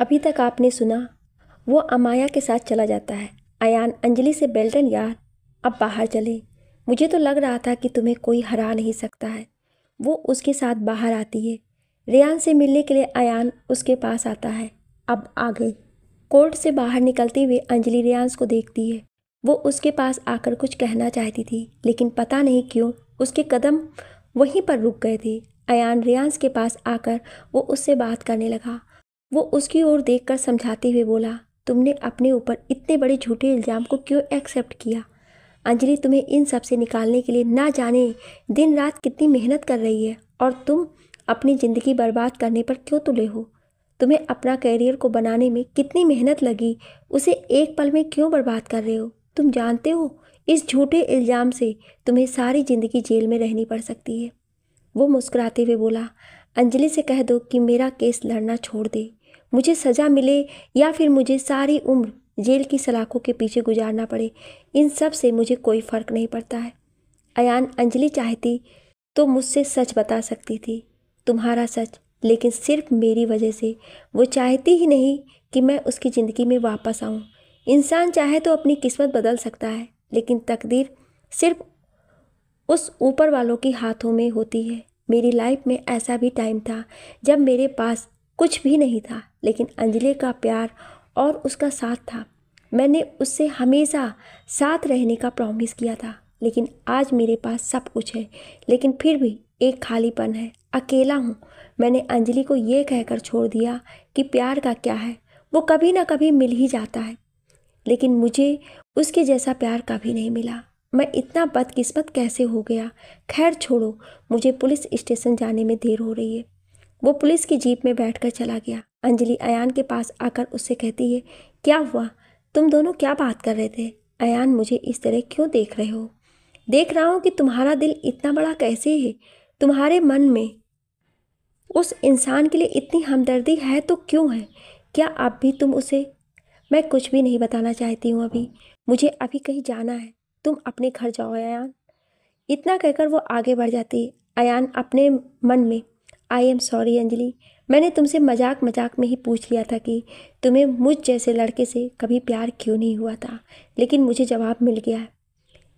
अभी तक आपने सुना वो अमाया के साथ चला जाता है अयान अंजलि से बेल्टन यार अब बाहर चले मुझे तो लग रहा था कि तुम्हें कोई हरा नहीं सकता है वो उसके साथ बाहर आती है रियान से मिलने के लिए अयान उसके पास आता है अब आ गई कोर्ट से बाहर निकलते हुए अंजलि रियांस को देखती है वो उसके पास आकर कुछ कहना चाहती थी लेकिन पता नहीं क्यों उसके कदम वहीं पर रुक गए थे अयान रियांस के पास आकर वो उससे बात करने लगा वो उसकी ओर देखकर समझाते हुए बोला तुमने अपने ऊपर इतने बड़े झूठे इल्ज़ाम को क्यों एक्सेप्ट किया अंजलि तुम्हें इन सब से निकालने के लिए ना जाने दिन रात कितनी मेहनत कर रही है और तुम अपनी ज़िंदगी बर्बाद करने पर क्यों तुले हो तुम्हें अपना करियर को बनाने में कितनी मेहनत लगी उसे एक पल में क्यों बर्बाद कर रहे हो तुम जानते हो इस झूठे इल्ज़ाम से तुम्हें सारी ज़िंदगी जेल में रहनी पड़ सकती है वो मुस्कुराते हुए बोला अंजलि से कह दो कि मेरा केस लड़ना छोड़ दे मुझे सज़ा मिले या फिर मुझे सारी उम्र जेल की सलाखों के पीछे गुजारना पड़े इन सब से मुझे कोई फ़र्क नहीं पड़ता है अयान अंजलि चाहती तो मुझसे सच बता सकती थी तुम्हारा सच लेकिन सिर्फ मेरी वजह से वो चाहती ही नहीं कि मैं उसकी ज़िंदगी में वापस आऊँ इंसान चाहे तो अपनी किस्मत बदल सकता है लेकिन तकदीर सिर्फ उस ऊपर वालों के हाथों में होती है मेरी लाइफ में ऐसा भी टाइम था जब मेरे पास कुछ भी नहीं था लेकिन अंजलि का प्यार और उसका साथ था मैंने उससे हमेशा साथ रहने का प्रॉमिस किया था लेकिन आज मेरे पास सब कुछ है लेकिन फिर भी एक खालीपन है अकेला हूँ मैंने अंजलि को ये कहकर छोड़ दिया कि प्यार का क्या है वो कभी ना कभी मिल ही जाता है लेकिन मुझे उसके जैसा प्यार कभी नहीं मिला मैं इतना बदकिस्मत कैसे हो गया खैर छोड़ो मुझे पुलिस स्टेशन जाने में देर हो रही है वो पुलिस की जीप में बैठकर चला गया अंजलि अयान के पास आकर उससे कहती है क्या हुआ तुम दोनों क्या बात कर रहे थे अयान मुझे इस तरह क्यों देख रहे हो देख रहा हूँ कि तुम्हारा दिल इतना बड़ा कैसे है तुम्हारे मन में उस इंसान के लिए इतनी हमदर्दी है तो क्यों है क्या आप भी तुम उसे मैं कुछ भी नहीं बताना चाहती हूँ अभी मुझे अभी कहीं जाना है तुम अपने घर जाओ अयान इतना कहकर वो आगे बढ़ जाती अयान अपने मन में आई एम सॉरी अंजलि मैंने तुमसे मजाक मजाक में ही पूछ लिया था कि तुम्हें मुझ जैसे लड़के से कभी प्यार क्यों नहीं हुआ था लेकिन मुझे जवाब मिल गया है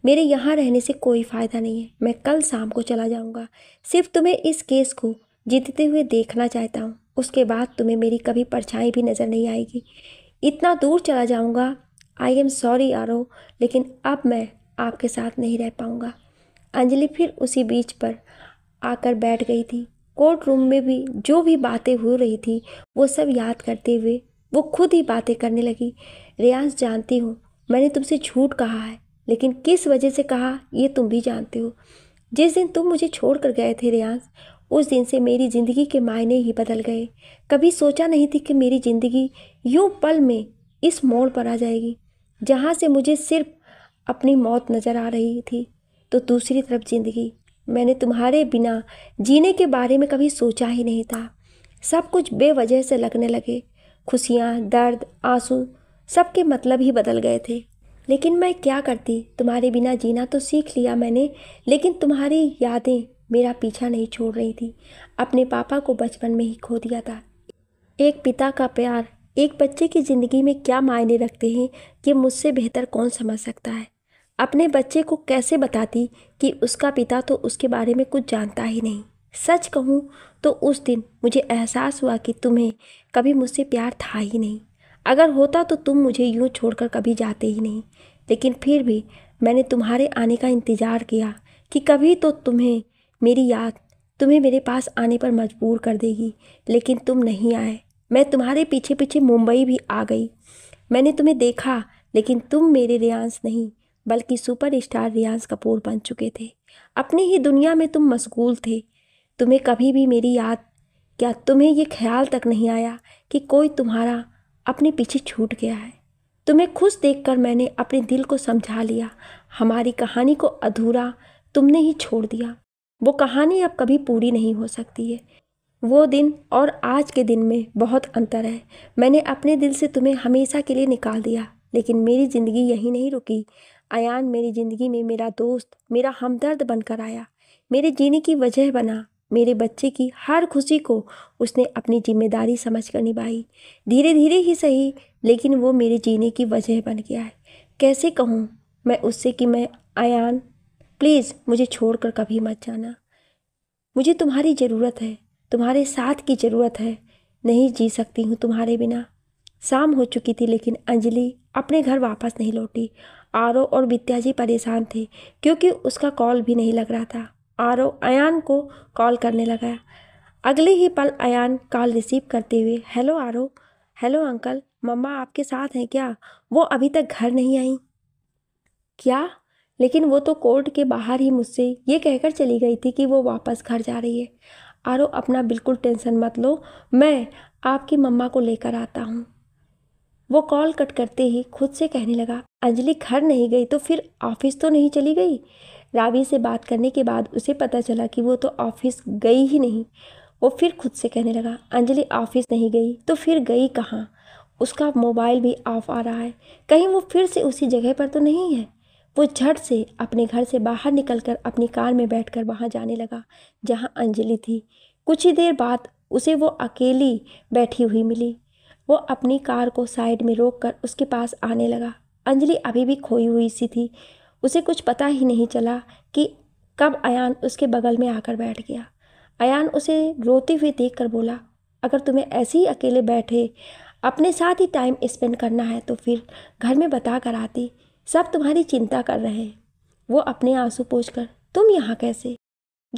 मेरे यहाँ रहने से कोई फ़ायदा नहीं है मैं कल शाम को चला जाऊँगा सिर्फ तुम्हें इस केस को जीतते हुए देखना चाहता हूँ उसके बाद तुम्हें मेरी कभी परछाई भी नज़र नहीं आएगी इतना दूर चला जाऊँगा आई एम सॉरी आरो लेकिन अब मैं आपके साथ नहीं रह पाऊँगा अंजलि फिर उसी बीच पर आकर बैठ गई थी कोर्ट रूम में भी जो भी बातें हो रही थी वो सब याद करते हुए वो खुद ही बातें करने लगी रियाज जानती हो मैंने तुमसे झूठ कहा है लेकिन किस वजह से कहा ये तुम भी जानते हो जिस दिन तुम मुझे छोड़ कर गए थे रियाज उस दिन से मेरी ज़िंदगी के मायने ही बदल गए कभी सोचा नहीं थी कि मेरी ज़िंदगी यूँ पल में इस मोड़ पर आ जाएगी जहाँ से मुझे सिर्फ अपनी मौत नज़र आ रही थी तो दूसरी तरफ ज़िंदगी मैंने तुम्हारे बिना जीने के बारे में कभी सोचा ही नहीं था सब कुछ बेवजह से लगने लगे खुशियाँ दर्द आंसू सबके मतलब ही बदल गए थे लेकिन मैं क्या करती तुम्हारे बिना जीना तो सीख लिया मैंने लेकिन तुम्हारी यादें मेरा पीछा नहीं छोड़ रही थी अपने पापा को बचपन में ही खो दिया था एक पिता का प्यार एक बच्चे की ज़िंदगी में क्या मायने रखते हैं कि मुझसे बेहतर कौन समझ सकता है अपने बच्चे को कैसे बताती कि उसका पिता तो उसके बारे में कुछ जानता ही नहीं सच कहूँ तो उस दिन मुझे एहसास हुआ कि तुम्हें कभी मुझसे प्यार था ही नहीं अगर होता तो तुम मुझे यूँ छोड़कर कभी जाते ही नहीं लेकिन फिर भी मैंने तुम्हारे आने का इंतज़ार किया कि कभी तो तुम्हें मेरी याद तुम्हें मेरे पास आने पर मजबूर कर देगी लेकिन तुम नहीं आए मैं तुम्हारे पीछे पीछे मुंबई भी आ गई मैंने तुम्हें देखा लेकिन तुम मेरे रियांस नहीं बल्कि सुपरस्टार रियाज कपूर बन चुके थे अपनी ही दुनिया में तुम मशगूल थे तुम्हें कभी भी मेरी याद क्या तुम्हें ये ख्याल तक नहीं आया कि कोई तुम्हारा अपने पीछे छूट गया है तुम्हें खुश देखकर मैंने अपने दिल को समझा लिया हमारी कहानी को अधूरा तुमने ही छोड़ दिया वो कहानी अब कभी पूरी नहीं हो सकती है वो दिन और आज के दिन में बहुत अंतर है मैंने अपने दिल से तुम्हें हमेशा के लिए निकाल दिया लेकिन मेरी ज़िंदगी यहीं नहीं रुकी अन मेरी ज़िंदगी में मेरा दोस्त मेरा हमदर्द बनकर आया मेरे जीने की वजह बना मेरे बच्चे की हर खुशी को उसने अपनी जिम्मेदारी समझकर निभाई धीरे धीरे ही सही लेकिन वो मेरे जीने की वजह बन गया है कैसे कहूँ मैं उससे कि मैं अन प्लीज़ मुझे छोड़कर कभी मत जाना मुझे तुम्हारी ज़रूरत है तुम्हारे साथ की ज़रूरत है नहीं जी सकती हूँ तुम्हारे बिना शाम हो चुकी थी लेकिन अंजलि अपने घर वापस नहीं लौटी आरओ और विद्या जी परेशान थे क्योंकि उसका कॉल भी नहीं लग रहा था आरओ अयान को कॉल करने लगा अगले ही पल अयान कॉल रिसीव करते हुए hello Aaro hello uncle mamma आपके साथ हैं क्या वो अभी तक घर नहीं आई क्या लेकिन वो तो कोर्ट के बाहर ही मुझसे ये कहकर चली गई थी कि वो वापस घर जा रही है आरो अपना बिल्कुल टेंशन मत लो मैं आपकी मम्मा को लेकर आता हूँ वो कॉल कट करते ही खुद से कहने लगा अंजलि घर नहीं गई तो फिर ऑफिस तो नहीं चली गई रावी से बात करने के बाद उसे पता चला कि वो तो ऑफिस गई ही नहीं वो फिर खुद से कहने लगा अंजलि ऑफिस नहीं गई तो फिर गई कहाँ उसका मोबाइल भी ऑफ आ रहा है कहीं वो फिर से उसी जगह पर तो नहीं है वो झट से अपने घर से बाहर निकलकर अपनी कार में बैठकर वहाँ जाने लगा जहाँ अंजलि थी कुछ ही देर बाद उसे वो अकेली बैठी हुई मिली वो अपनी कार को साइड में रोक कर उसके पास आने लगा अंजलि अभी भी खोई हुई सी थी उसे कुछ पता ही नहीं चला कि कब अयान उसके बगल में आकर बैठ गया अयान उसे रोते हुए देख कर बोला अगर तुम्हें ऐसे ही अकेले बैठे अपने साथ ही टाइम स्पेंड करना है तो फिर घर में बता कर आती सब तुम्हारी चिंता कर रहे हैं वो अपने आंसू पोछ कर तुम यहाँ कैसे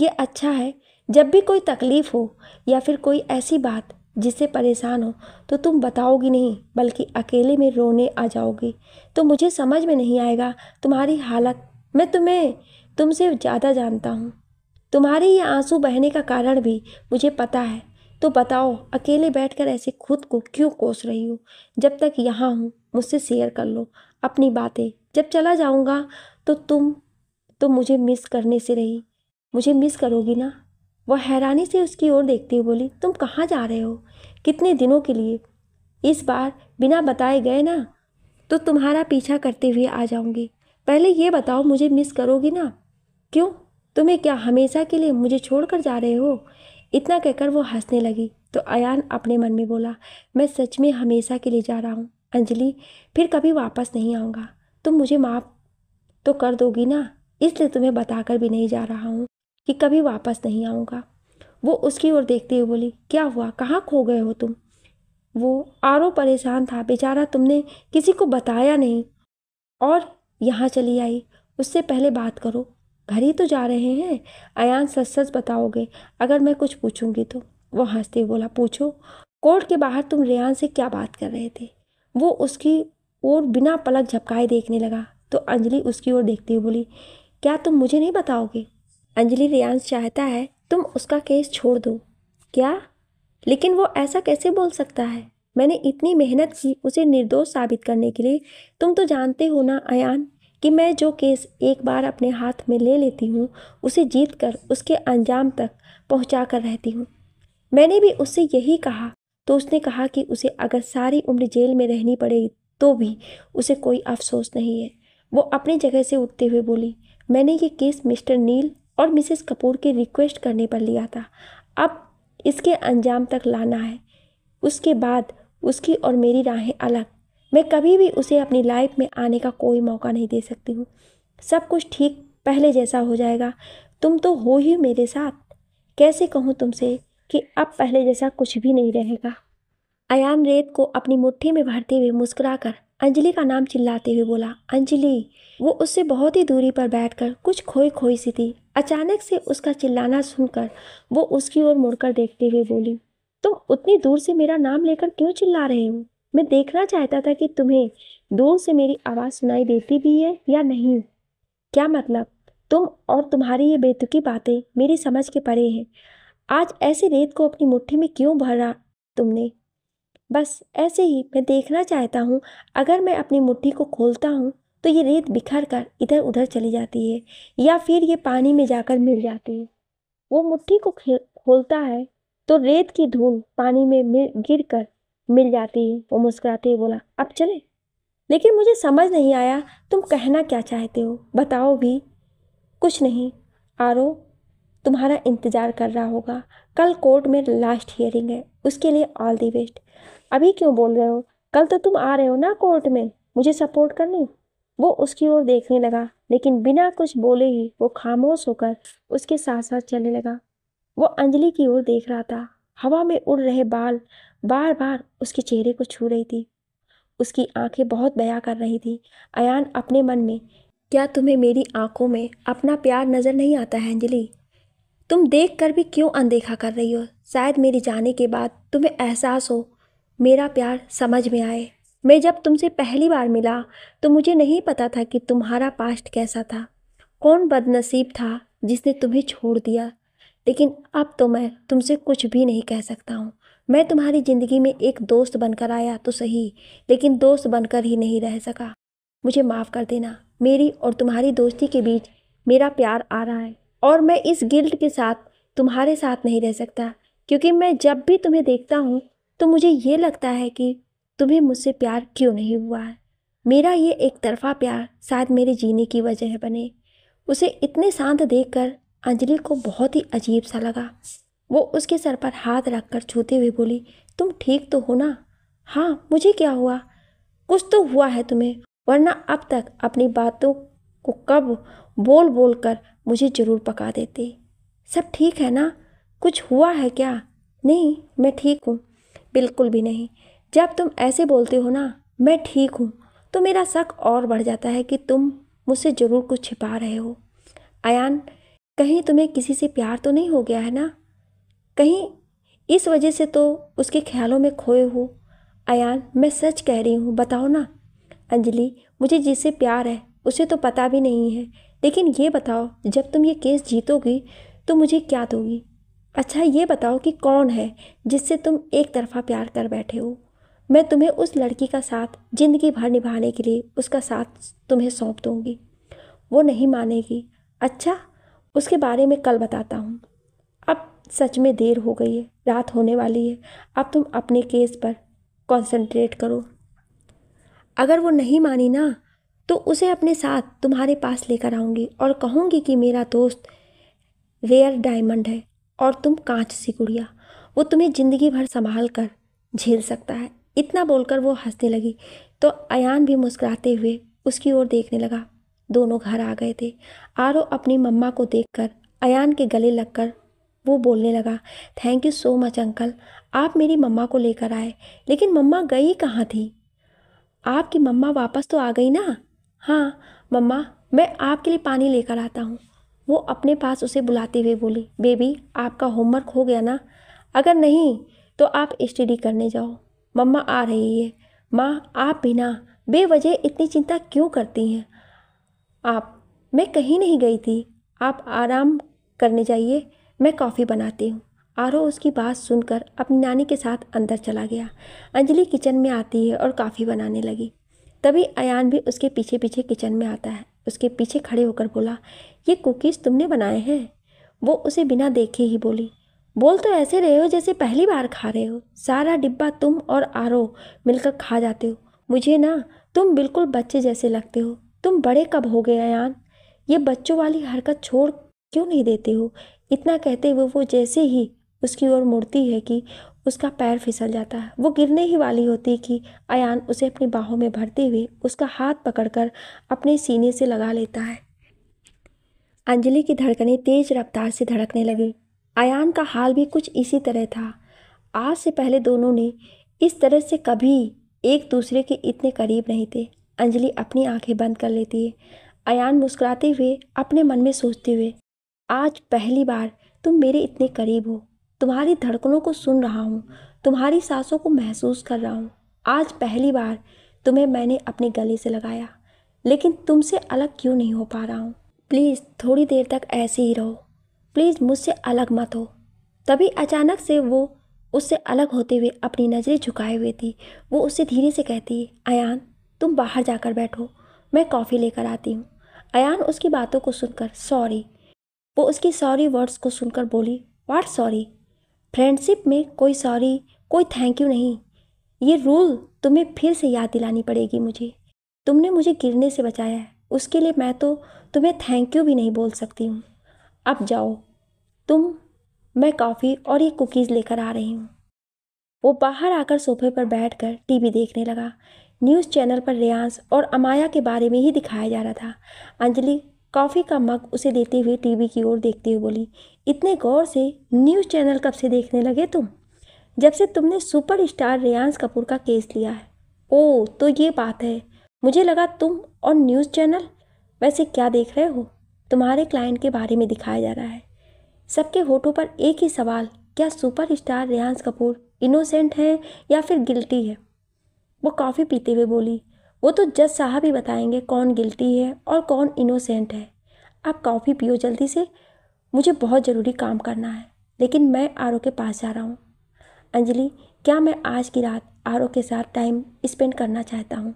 ये अच्छा है जब भी कोई तकलीफ़ हो या फिर कोई ऐसी बात जिससे परेशान हो तो तुम बताओगी नहीं बल्कि अकेले में रोने आ जाओगी तो मुझे समझ में नहीं आएगा तुम्हारी हालत मैं तुम्हें तुमसे ज़्यादा जानता हूँ तुम्हारे ये आंसू बहने का कारण भी मुझे पता है तो बताओ अकेले बैठकर ऐसे खुद को क्यों कोस रही हो जब तक यहाँ हूँ मुझसे शेयर कर लो अपनी बातें जब चला जाऊँगा तो तुम तो मुझे मिस करने से रही मुझे मिस करोगी ना वह हैरानी से उसकी ओर देखती हुई बोली तुम कहाँ जा रहे हो कितने दिनों के लिए इस बार बिना बताए गए ना तो तुम्हारा पीछा करते हुए आ जाऊंगी पहले ये बताओ मुझे मिस करोगी ना क्यों तुम्हें क्या हमेशा के लिए मुझे छोड़ कर जा रहे हो इतना कहकर वो हंसने लगी तो अयान अपने मन में बोला मैं सच में हमेशा के लिए जा रहा हूँ अंजलि फिर कभी वापस नहीं आऊँगा तुम मुझे माफ़ तो कर दोगी ना इसलिए तुम्हें बताकर भी नहीं जा रहा हूँ कि कभी वापस नहीं आऊँगा वो उसकी ओर देखते हुए बोली क्या हुआ कहाँ खो गए हो तुम वो आरो परेशान था बेचारा तुमने किसी को बताया नहीं और यहाँ चली आई उससे पहले बात करो घर ही तो जा रहे हैं अयान सच सच बताओगे अगर मैं कुछ पूछूंगी तो वो हंसते हुए बोला पूछो कोर्ट के बाहर तुम रेहान से क्या बात कर रहे थे वो उसकी ओर बिना पलक झपकाए देखने लगा तो अंजलि उसकी ओर देखते हुए बोली क्या तुम मुझे नहीं बताओगे अंजलि रियांश चाहता है तुम उसका केस छोड़ दो क्या लेकिन वो ऐसा कैसे बोल सकता है मैंने इतनी मेहनत की उसे निर्दोष साबित करने के लिए तुम तो जानते हो ना अयान कि मैं जो केस एक बार अपने हाथ में ले लेती हूँ उसे जीत कर उसके अंजाम तक पहुँचा कर रहती हूँ मैंने भी उससे यही कहा तो उसने कहा कि उसे अगर सारी उम्र जेल में रहनी पड़ेगी तो भी उसे कोई अफसोस नहीं है वो अपनी जगह से उठते हुए बोली मैंने ये केस मिस्टर नील और मिसेस कपूर की रिक्वेस्ट करने पर लिया था अब इसके अंजाम तक लाना है उसके बाद उसकी और मेरी राहें अलग मैं कभी भी उसे अपनी लाइफ में आने का कोई मौका नहीं दे सकती हूँ सब कुछ ठीक पहले जैसा हो जाएगा तुम तो हो ही मेरे साथ कैसे कहूँ तुमसे कि अब पहले जैसा कुछ भी नहीं रहेगा अयान रेत को अपनी मुट्ठी में भरते हुए मुस्कुराकर अंजलि का नाम चिल्लाते हुए बोला अंजलि वो उससे बहुत ही दूरी पर बैठकर कुछ खोई खोई सी थी अचानक से उसका चिल्लाना सुनकर वो उसकी ओर मुड़कर देखते हुए बोली तुम उतनी दूर से मेरा नाम लेकर क्यों चिल्ला रहे हो मैं देखना चाहता था कि तुम्हें दूर से मेरी आवाज़ सुनाई देती भी है या नहीं क्या मतलब तुम और तुम्हारी ये बेतुकी बातें मेरी समझ के परे हैं आज ऐसी रेत को अपनी मुट्ठी में क्यों भरा तुमने बस ऐसे ही मैं देखना चाहता हूँ अगर मैं अपनी मुट्ठी को खोलता हूँ तो ये रेत बिखर कर इधर उधर चली जाती है या फिर ये पानी में जाकर मिल जाती है वो मुट्ठी को खोलता है तो रेत की धूल पानी में मिल गिर कर मिल जाती है वो मुस्कुराते हुए बोला अब चले लेकिन मुझे समझ नहीं आया तुम कहना क्या चाहते हो बताओ भी कुछ नहीं आरो तुम्हारा इंतज़ार कर रहा होगा कल कोर्ट में लास्ट हियरिंग है उसके लिए ऑल दी बेस्ट अभी क्यों बोल रहे हो कल तो तुम आ रहे हो ना कोर्ट में मुझे सपोर्ट करने वो उसकी ओर देखने लगा लेकिन बिना कुछ बोले ही वो खामोश होकर उसके साथ साथ चलने लगा वो अंजलि की ओर देख रहा था हवा में उड़ रहे बाल बार बार उसके चेहरे को छू रही थी उसकी आंखें बहुत बया कर रही थी अयान अपने मन में क्या तुम्हें मेरी आंखों में अपना प्यार नज़र नहीं आता है अंजलि तुम देख कर भी क्यों अनदेखा कर रही हो शायद मेरे जाने के बाद तुम्हें एहसास हो मेरा प्यार समझ में आए मैं जब तुमसे पहली बार मिला तो मुझे नहीं पता था कि तुम्हारा पास्ट कैसा था कौन बदनसीब था जिसने तुम्हें छोड़ दिया लेकिन अब तो मैं तुमसे कुछ भी नहीं कह सकता हूँ मैं तुम्हारी ज़िंदगी में एक दोस्त बनकर आया तो सही लेकिन दोस्त बनकर ही नहीं रह सका मुझे माफ़ कर देना मेरी और तुम्हारी दोस्ती के बीच मेरा प्यार आ रहा है और मैं इस गिल्ट के साथ तुम्हारे साथ नहीं रह सकता क्योंकि मैं जब भी तुम्हें देखता हूँ तो मुझे ये लगता है कि तुम्हें मुझसे प्यार क्यों नहीं हुआ है मेरा ये एक तरफा प्यार शायद मेरे जीने की वजह बने उसे इतने शांत देखकर अंजलि को बहुत ही अजीब सा लगा वो उसके सर पर हाथ रखकर छूते हुए बोली तुम ठीक तो हो ना हाँ मुझे क्या हुआ कुछ तो हुआ है तुम्हें वरना अब तक अपनी बातों को कब बोल बोल कर मुझे ज़रूर पका देते सब ठीक है ना कुछ हुआ है क्या नहीं मैं ठीक हूँ बिल्कुल भी नहीं जब तुम ऐसे बोलते हो ना मैं ठीक हूँ तो मेरा शक और बढ़ जाता है कि तुम मुझसे ज़रूर कुछ छिपा रहे हो अन कहीं तुम्हें किसी से प्यार तो नहीं हो गया है ना कहीं इस वजह से तो उसके ख्यालों में खोए हो अन मैं सच कह रही हूँ बताओ ना अंजलि मुझे जिससे प्यार है उसे तो पता भी नहीं है लेकिन ये बताओ जब तुम ये केस जीतोगी तो मुझे क्या दोगी अच्छा ये बताओ कि कौन है जिससे तुम एक तरफा प्यार कर बैठे हो मैं तुम्हें उस लड़की का साथ ज़िंदगी भर निभाने के लिए उसका साथ तुम्हें सौंप दूँगी वो नहीं मानेगी अच्छा उसके बारे में कल बताता हूँ अब सच में देर हो गई है रात होने वाली है अब तुम अपने केस पर कंसंट्रेट करो अगर वो नहीं मानी ना तो उसे अपने साथ तुम्हारे पास लेकर आऊँगी और कहूँगी कि मेरा दोस्त रेयर डायमंड है और तुम कांच सी गुड़िया वो तुम्हें ज़िंदगी भर संभाल कर झेल सकता है इतना बोलकर वो हंसने लगी तो अयान भी मुस्कुराते हुए उसकी ओर देखने लगा दोनों घर आ गए थे आरो अपनी मम्मा को देख कर अयान के गले लगकर वो बोलने लगा thank you so much uncle आप मेरी मम्मा को लेकर आए लेकिन मम्मा गई कहाँ थी आपकी मम्मा वापस तो आ गई ना हाँ मम्मा मैं आपके लिए पानी लेकर आता हूँ वो अपने पास उसे बुलाते हुए बोली बेबी आपका होमवर्क हो गया ना अगर नहीं तो आप स्टडी करने जाओ मम्मा आ रही है माँ आप बिना बेवजह इतनी चिंता क्यों करती हैं आप मैं कहीं नहीं गई थी आप आराम करने जाइए मैं कॉफ़ी बनाती हूँ आरो उसकी बात सुनकर अपनी नानी के साथ अंदर चला गया अंजलि किचन में आती है और कॉफ़ी बनाने लगी तभी अयान भी उसके पीछे पीछे किचन में आता है उसके पीछे खड़े होकर बोला ये कुकीज़ तुमने बनाए हैं वो उसे बिना देखे ही बोली बोल तो ऐसे रहे हो जैसे पहली बार खा रहे हो सारा डिब्बा तुम और आरो मिलकर खा जाते हो मुझे ना तुम बिल्कुल बच्चे जैसे लगते हो तुम बड़े कब हो गए यान ये बच्चों वाली हरकत छोड़ क्यों नहीं देते हो इतना कहते हुए वो जैसे ही उसकी ओर मुड़ती है कि उसका पैर फिसल जाता है वो गिरने ही वाली होती कि अयान उसे अपनी बाहों में भरते हुए उसका हाथ पकड़कर अपने सीने से लगा लेता है अंजलि की धड़कनें तेज रफ्तार से धड़कने लगी आयान का हाल भी कुछ इसी तरह था आज से पहले दोनों ने इस तरह से कभी एक दूसरे के इतने करीब नहीं थे अंजलि अपनी आंखें बंद कर लेती है आयान मुस्कुराते हुए अपने मन में सोचते हुए आज पहली बार तुम मेरे इतने करीब हो तुम्हारी धड़कनों को सुन रहा हूँ तुम्हारी सांसों को महसूस कर रहा हूँ आज पहली बार तुम्हें मैंने अपने गले से लगाया लेकिन तुमसे अलग क्यों नहीं हो पा रहा हूँ प्लीज़ थोड़ी देर तक ऐसे ही रहो प्लीज़ मुझसे अलग मत हो तभी अचानक से वो उससे अलग होते हुए अपनी नज़रें झुकाए हुए थी वो उससे धीरे से कहती है अयान तुम बाहर जाकर बैठो मैं कॉफ़ी लेकर आती हूँ अयान उसकी बातों को सुनकर सॉरी वो उसकी सॉरी वर्ड्स को सुनकर बोली वाट सॉरी फ्रेंडशिप में कोई सॉरी कोई थैंक यू नहीं ये रूल तुम्हें फिर से याद दिलानी पड़ेगी मुझे तुमने मुझे गिरने से बचाया है उसके लिए मैं तो तुम्हें थैंक यू भी नहीं बोल सकती हूँ अब जाओ तुम मैं कॉफ़ी और ये कुकीज़ लेकर आ रही हूँ वो बाहर आकर सोफे पर बैठकर टीवी देखने लगा न्यूज़ चैनल पर रियांस और अमाया के बारे में ही दिखाया जा रहा था अंजलि कॉफ़ी का मग उसे देते हुए टीवी की ओर देखते हुए बोली इतने गौर से न्यूज़ चैनल कब से देखने लगे तुम जब से तुमने सुपर स्टार रियांस कपूर का केस लिया है ओ तो ये बात है मुझे लगा तुम और न्यूज़ चैनल वैसे क्या देख रहे हो तुम्हारे क्लाइंट के बारे में दिखाया जा रहा है सबके होठों पर एक ही सवाल क्या सुपरस्टार रेहांस कपूर इनोसेंट है या फिर गिल्टी है वो कॉफ़ी पीते हुए बोली वो तो जज साहब ही बताएंगे कौन गिल्टी है और कौन इनोसेंट है आप कॉफ़ी पियो जल्दी से मुझे बहुत ज़रूरी काम करना है लेकिन मैं आर के पास जा रहा हूँ अंजलि क्या मैं आज की रात आर के साथ टाइम स्पेंड करना चाहता हूँ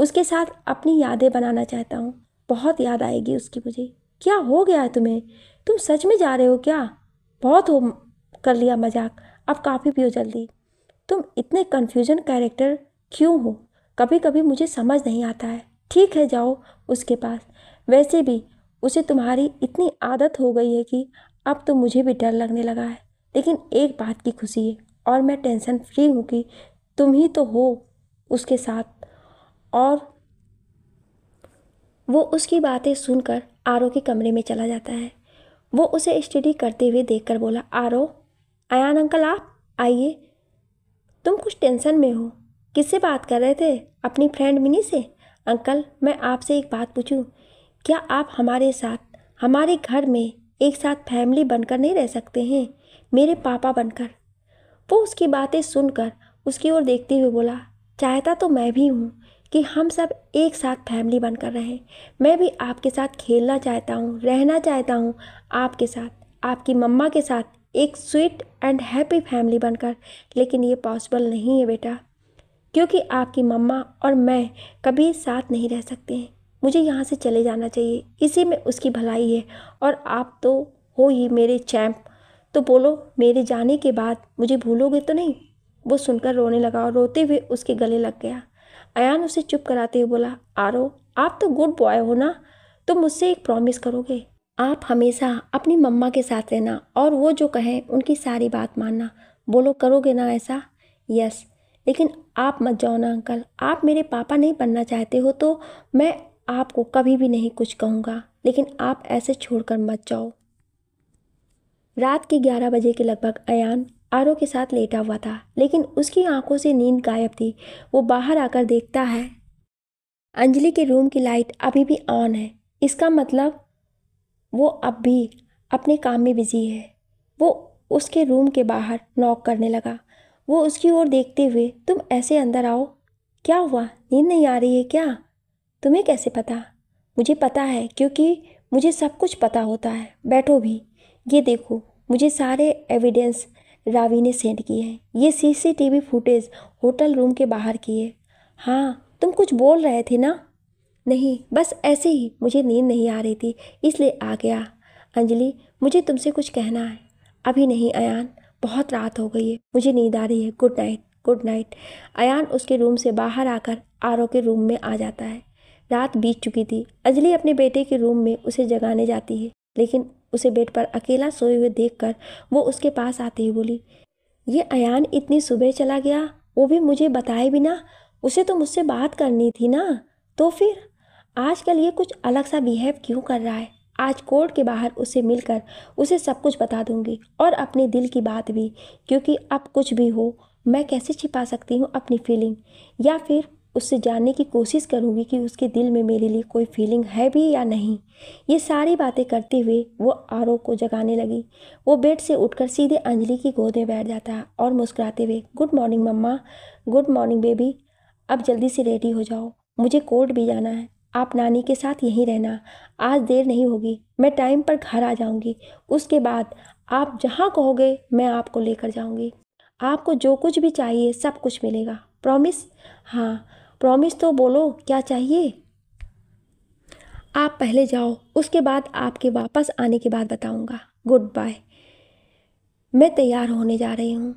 उसके साथ अपनी यादें बनाना चाहता हूँ बहुत याद आएगी उसकी मुझे क्या हो गया है तुम्हें तुम सच में जा रहे हो क्या बहुत हो कर लिया मजाक अब काफ़ी पियो जल्दी तुम इतने कन्फ्यूजन कैरेक्टर क्यों हो कभी कभी मुझे समझ नहीं आता है ठीक है जाओ उसके पास वैसे भी उसे तुम्हारी इतनी आदत हो गई है कि अब तो मुझे भी डर लगने लगा है लेकिन एक बात की खुशी है और मैं टेंशन फ्री हूँ कि तुम ही तो हो उसके साथ और वो उसकी बातें सुनकर आरओ के कमरे में चला जाता है वो उसे स्टडी करते हुए देखकर बोला आरओ आयान अंकल आप आइए तुम कुछ टेंशन में हो किससे बात कर रहे थे अपनी फ्रेंड मिनी से अंकल मैं आपसे एक बात पूछूं क्या आप हमारे साथ हमारे घर में एक साथ फैमिली बनकर नहीं रह सकते हैं मेरे पापा बनकर वो उसकी बातें सुनकर उसकी ओर देखते हुए बोला चाहता तो मैं भी हूँ कि हम सब एक साथ फैमिली बनकर रहें मैं भी आपके साथ खेलना चाहता हूँ रहना चाहता हूँ आपके साथ आपकी मम्मा के साथ एक स्वीट एंड हैप्पी फैमिली बनकर लेकिन ये पॉसिबल नहीं है बेटा क्योंकि आपकी मम्मा और मैं कभी साथ नहीं रह सकते हैं मुझे यहाँ से चले जाना चाहिए इसी में उसकी भलाई है और आप तो हो ही मेरे चैम्प तो बोलो मेरे जाने के बाद मुझे भूलोगे तो नहीं वो सुनकर रोने लगा और रोते हुए उसके गले लग गया अयान उसे चुप कराते हुए बोला आरो आप तो गुड बॉय हो ना तुम मुझसे एक प्रॉमिस करोगे आप हमेशा अपनी मम्मा के साथ रहना और वो जो कहें उनकी सारी बात मानना बोलो करोगे ना ऐसा यस लेकिन आप मत जाओ ना अंकल आप मेरे पापा नहीं बनना चाहते हो तो मैं आपको कभी भी नहीं कुछ कहूँगा लेकिन आप ऐसे छोड़कर मत जाओ रात के ग्यारह बजे के लगभग अयान आरओ के साथ लेटा हुआ था लेकिन उसकी आंखों से नींद गायब थी वो बाहर आकर देखता है अंजलि के रूम की लाइट अभी भी ऑन है इसका मतलब वो अब भी अपने काम में बिजी है वो उसके रूम के बाहर नॉक करने लगा वो उसकी ओर देखते हुए तुम ऐसे अंदर आओ क्या हुआ नींद नहीं आ रही है क्या तुम्हें कैसे पता मुझे पता है क्योंकि मुझे सब कुछ पता होता है बैठो भी ये देखो मुझे सारे एविडेंस रावी ने सेंड की है ये सीसीटीवी फुटेज होटल रूम के बाहर की है हाँ तुम कुछ बोल रहे थे ना नहीं बस ऐसे ही मुझे नींद नहीं आ रही थी इसलिए आ गया अंजलि मुझे तुमसे कुछ कहना है अभी नहीं अयान बहुत रात हो गई है मुझे नींद आ रही है good night good night Ayaan उसके रूम से बाहर आकर आरओ के रूम में आ जाता है रात बीत चुकी थी अंजलि अपने बेटे के रूम में उसे जगाने जाती है लेकिन उसे बेड पर अकेला सोए हुए देखकर वो उसके पास आते ही बोली ये अयान इतनी सुबह चला गया वो भी मुझे बताए बिना उसे तो मुझसे बात करनी थी ना तो फिर आजकल ये कुछ अलग सा बिहेव क्यों कर रहा है आज कोर्ट के बाहर उसे मिलकर उसे सब कुछ बता दूंगी और अपने दिल की बात भी क्योंकि अब कुछ भी हो मैं कैसे छिपा सकती हूँ अपनी फीलिंग या फिर उससे जानने की कोशिश करूँगी कि उसके दिल में मेरे लिए कोई फीलिंग है भी या नहीं ये सारी बातें करते हुए वो आरो को जगाने लगी वो बेड से उठकर सीधे अंजलि की गोद में बैठ जाता है और मुस्कुराते हुए good morning mamma good morning baby अब जल्दी से रेडी हो जाओ मुझे कोर्ट भी जाना है आप नानी के साथ यहीं रहना आज देर नहीं होगी मैं टाइम पर घर आ जाऊँगी उसके बाद आप जहाँ कहोगे मैं आपको लेकर जाऊँगी आपको जो कुछ भी चाहिए सब कुछ मिलेगा प्रॉमिस हाँ प्रॉमिस तो बोलो क्या चाहिए आप पहले जाओ उसके बाद आपके वापस आने के बाद बताऊंगा गुड बाय मैं तैयार होने जा रही हूँ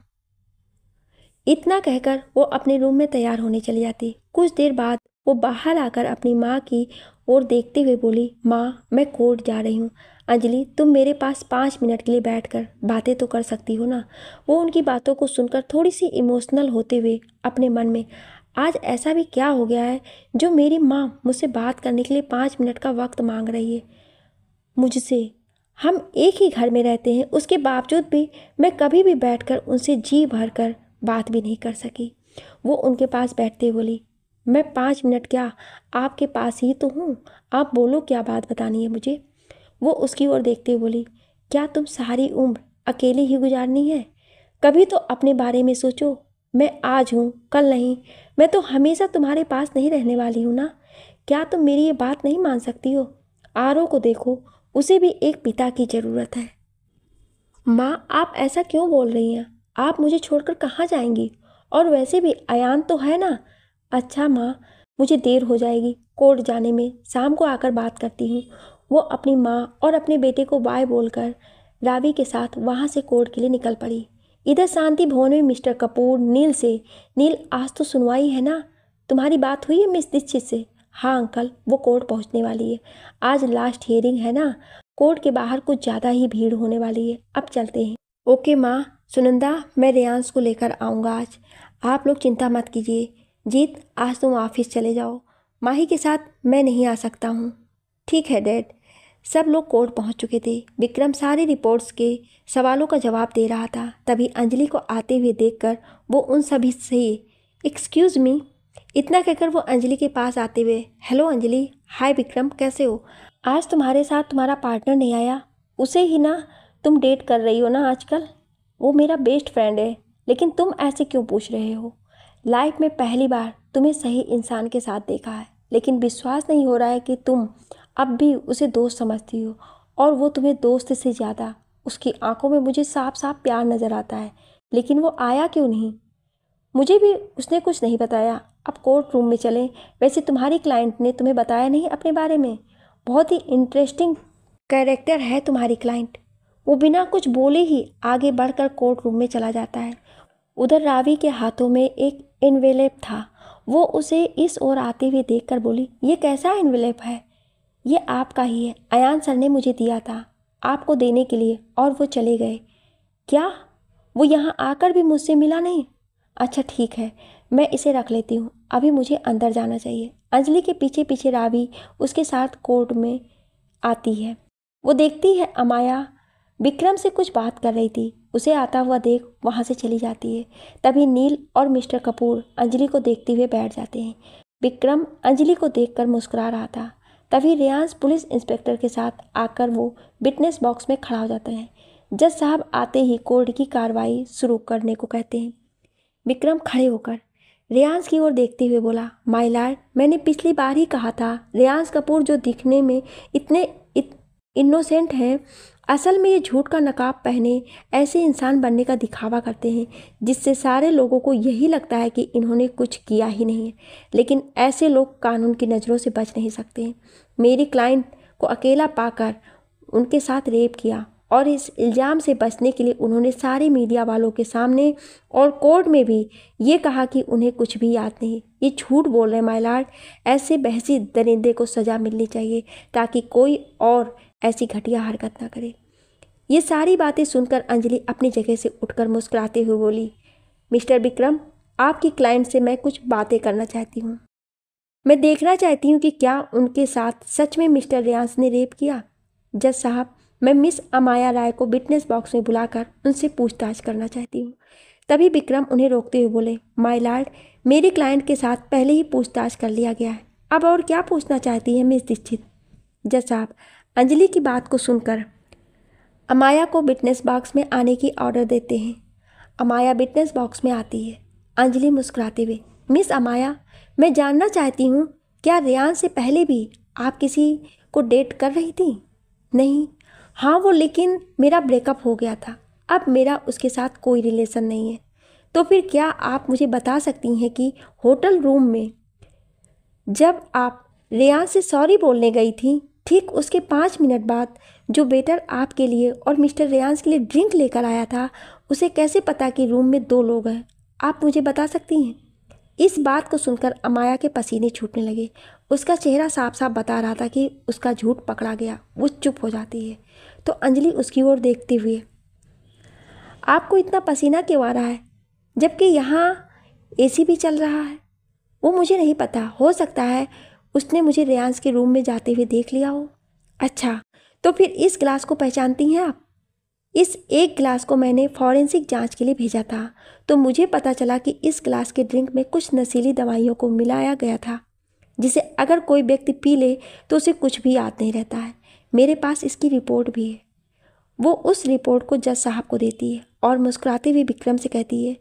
इतना कहकर वो अपने रूम में तैयार होने चली जाती कुछ देर बाद वो बाहर आकर अपनी माँ की ओर देखते हुए बोली माँ मैं कोर्ट जा रही हूँ अंजलि तुम मेरे पास पाँच मिनट के लिए बैठकर बातें तो कर सकती हो ना वो उनकी बातों को सुनकर थोड़ी सी इमोशनल होते हुए अपने मन में आज ऐसा भी क्या हो गया है जो मेरी माँ मुझसे बात करने के लिए पाँच मिनट का वक्त मांग रही है मुझसे हम एक ही घर में रहते हैं उसके बावजूद भी मैं कभी भी बैठकर उनसे जी भर कर बात भी नहीं कर सकी वो उनके पास बैठते बोली मैं पाँच मिनट क्या आपके पास ही तो हूँ आप बोलो क्या बात बतानी है मुझे वो उसकी ओर देखते हुए बोली क्या तुम सारी उम्र अकेले ही गुजारनी है कभी तो अपने बारे में सोचो मैं आज हूँ कल नहीं मैं तो हमेशा तुम्हारे पास नहीं रहने वाली हूँ ना क्या तुम मेरी ये बात नहीं मान सकती हो आरो को देखो उसे भी एक पिता की ज़रूरत है माँ आप ऐसा क्यों बोल रही हैं आप मुझे छोड़कर कहाँ जाएंगी और वैसे भी अयान तो है ना अच्छा माँ मुझे देर हो जाएगी कोर्ट जाने में शाम को आकर बात करती हूँ वो अपनी माँ और अपने बेटे को बाय बोलकर रावी के साथ वहाँ से कोर्ट के लिए निकल पड़ी इधर शांति भवन में मिस्टर कपूर नील से नील आज तो सुनवाई है ना तुम्हारी बात हुई है मिस दीक्षित से हाँ अंकल वो कोर्ट पहुँचने वाली है आज लास्ट हियरिंग है ना कोर्ट के बाहर कुछ ज़्यादा ही भीड़ होने वाली है अब चलते हैं ओके माँ सुनंदा मैं रियांश को लेकर आऊँगा आज आप लोग चिंता मत कीजिए जीत आज तुम ऑफिस चले जाओ माही के साथ मैं नहीं आ सकता हूँ ठीक है डैड सब लोग कोर्ट पहुंच चुके थे विक्रम सारी रिपोर्ट्स के सवालों का जवाब दे रहा था तभी अंजलि को आते हुए देखकर वो उन सभी से एक्सक्यूज़ मी इतना कहकर वो अंजलि के पास आते हुए हेलो अंजलि हाय विक्रम कैसे हो आज तुम्हारे साथ तुम्हारा पार्टनर नहीं आया उसे ही ना तुम डेट कर रही हो ना आजकल वो मेरा बेस्ट फ्रेंड है लेकिन तुम ऐसे क्यों पूछ रहे हो लाइफ में पहली बार तुम्हें सही इंसान के साथ देखा है लेकिन विश्वास नहीं हो रहा है कि तुम अब भी उसे दोस्त समझती हो और वो तुम्हें दोस्त से ज़्यादा उसकी आंखों में मुझे साफ साफ प्यार नज़र आता है लेकिन वो आया क्यों नहीं मुझे भी उसने कुछ नहीं बताया अब कोर्ट रूम में चले वैसे तुम्हारी क्लाइंट ने तुम्हें बताया नहीं अपने बारे में बहुत ही इंटरेस्टिंग कैरेक्टर है तुम्हारी क्लाइंट वो बिना कुछ बोले ही आगे बढ़कर कोर्ट रूम में चला जाता है उधर रावी के हाथों में एक इनवेलेप था वो उसे इस ओर आते हुए देखकर बोली ये कैसा इनवेलेप है ये आपका ही है अयान सर ने मुझे दिया था आपको देने के लिए और वो चले गए क्या वो यहाँ आकर भी मुझसे मिला नहीं अच्छा ठीक है मैं इसे रख लेती हूँ अभी मुझे अंदर जाना चाहिए अंजलि के पीछे पीछे रावी उसके साथ कोर्ट में आती है वो देखती है अमाया विक्रम से कुछ बात कर रही थी उसे आता हुआ देख वहाँ से चली जाती है तभी नील और मिस्टर कपूर अंजलि को देखते हुए बैठ जाते हैं विक्रम अंजलि को देखकर मुस्कुरा रहा था तभी रियाज पुलिस इंस्पेक्टर के साथ आकर वो विटनेस बॉक्स में खड़ा हो जाता है जज साहब आते ही कोर्ट की कार्रवाई शुरू करने को कहते हैं विक्रम खड़े होकर रियाज की ओर देखते हुए बोला माई लार्ड मैंने पिछली बार ही कहा था रियाज कपूर जो दिखने में इतने इत, इनोसेंट हैं असल में ये झूठ का नकाब पहने ऐसे इंसान बनने का दिखावा करते हैं जिससे सारे लोगों को यही लगता है कि इन्होंने कुछ किया ही नहीं है लेकिन ऐसे लोग कानून की नज़रों से बच नहीं सकते हैं मेरी क्लाइंट को अकेला पाकर उनके साथ रेप किया और इस इल्ज़ाम से बचने के लिए उन्होंने सारे मीडिया वालों के सामने और कोर्ट में भी ये कहा कि उन्हें कुछ भी याद नहीं ये झूठ बोल रहे माइलार्ड ऐसे बहसी दरिंदे को सज़ा मिलनी चाहिए ताकि कोई और ऐसी घटिया हरकत ना करे ये सारी बातें सुनकर अंजलि अपनी जगह से उठकर मुस्कुराते हुए बोली मिस्टर विक्रम आपकी क्लाइंट से मैं कुछ बातें करना चाहती हूँ मैं देखना चाहती हूँ कि क्या उनके साथ सच में मिस्टर रियांस ने रेप किया जज साहब मैं मिस अमाया राय को विटनेस बॉक्स में बुलाकर उनसे पूछताछ करना चाहती हूँ तभी विक्रम उन्हें रोकते हुए बोले माई लार्ड मेरे क्लाइंट के साथ पहले ही पूछताछ कर लिया गया है अब और क्या पूछना चाहती है मिस दीक्षित जज साहब अंजलि की बात को सुनकर अमाया को बिटनेस बॉक्स में आने की ऑर्डर देते हैं अमाया बिटनेस बॉक्स में आती है अंजलि मुस्कुराते हुए मिस अमाया मैं जानना चाहती हूँ क्या रियान से पहले भी आप किसी को डेट कर रही थी नहीं हाँ वो लेकिन मेरा ब्रेकअप हो गया था अब मेरा उसके साथ कोई रिलेशन नहीं है तो फिर क्या आप मुझे बता सकती हैं कि होटल रूम में जब आप रियान से सॉरी बोलने गई थी ठीक उसके पाँच मिनट बाद जो वेटर आपके लिए और मिस्टर रेयांस के लिए ड्रिंक लेकर आया था उसे कैसे पता कि रूम में दो लोग हैं आप मुझे बता सकती हैं इस बात को सुनकर अमाया के पसीने छूटने लगे उसका चेहरा साफ साफ बता रहा था कि उसका झूठ पकड़ा गया वो चुप हो जाती है तो अंजलि उसकी ओर देखते हुए आपको इतना पसीना क्यों आ रहा है जबकि यहाँ एसी भी चल रहा है वो मुझे नहीं पता हो सकता है उसने मुझे रेयांस के रूम में जाते हुए देख लिया हो अच्छा तो फिर इस ग्लास को पहचानती हैं आप इस एक ग्लास को मैंने फॉरेंसिक जांच के लिए भेजा था तो मुझे पता चला कि इस ग्लास के ड्रिंक में कुछ नशीली दवाइयों को मिलाया गया था जिसे अगर कोई व्यक्ति पी ले तो उसे कुछ भी याद नहीं रहता है मेरे पास इसकी रिपोर्ट भी है वो उस रिपोर्ट को जज साहब को देती है और मुस्कुराते हुए विक्रम से कहती है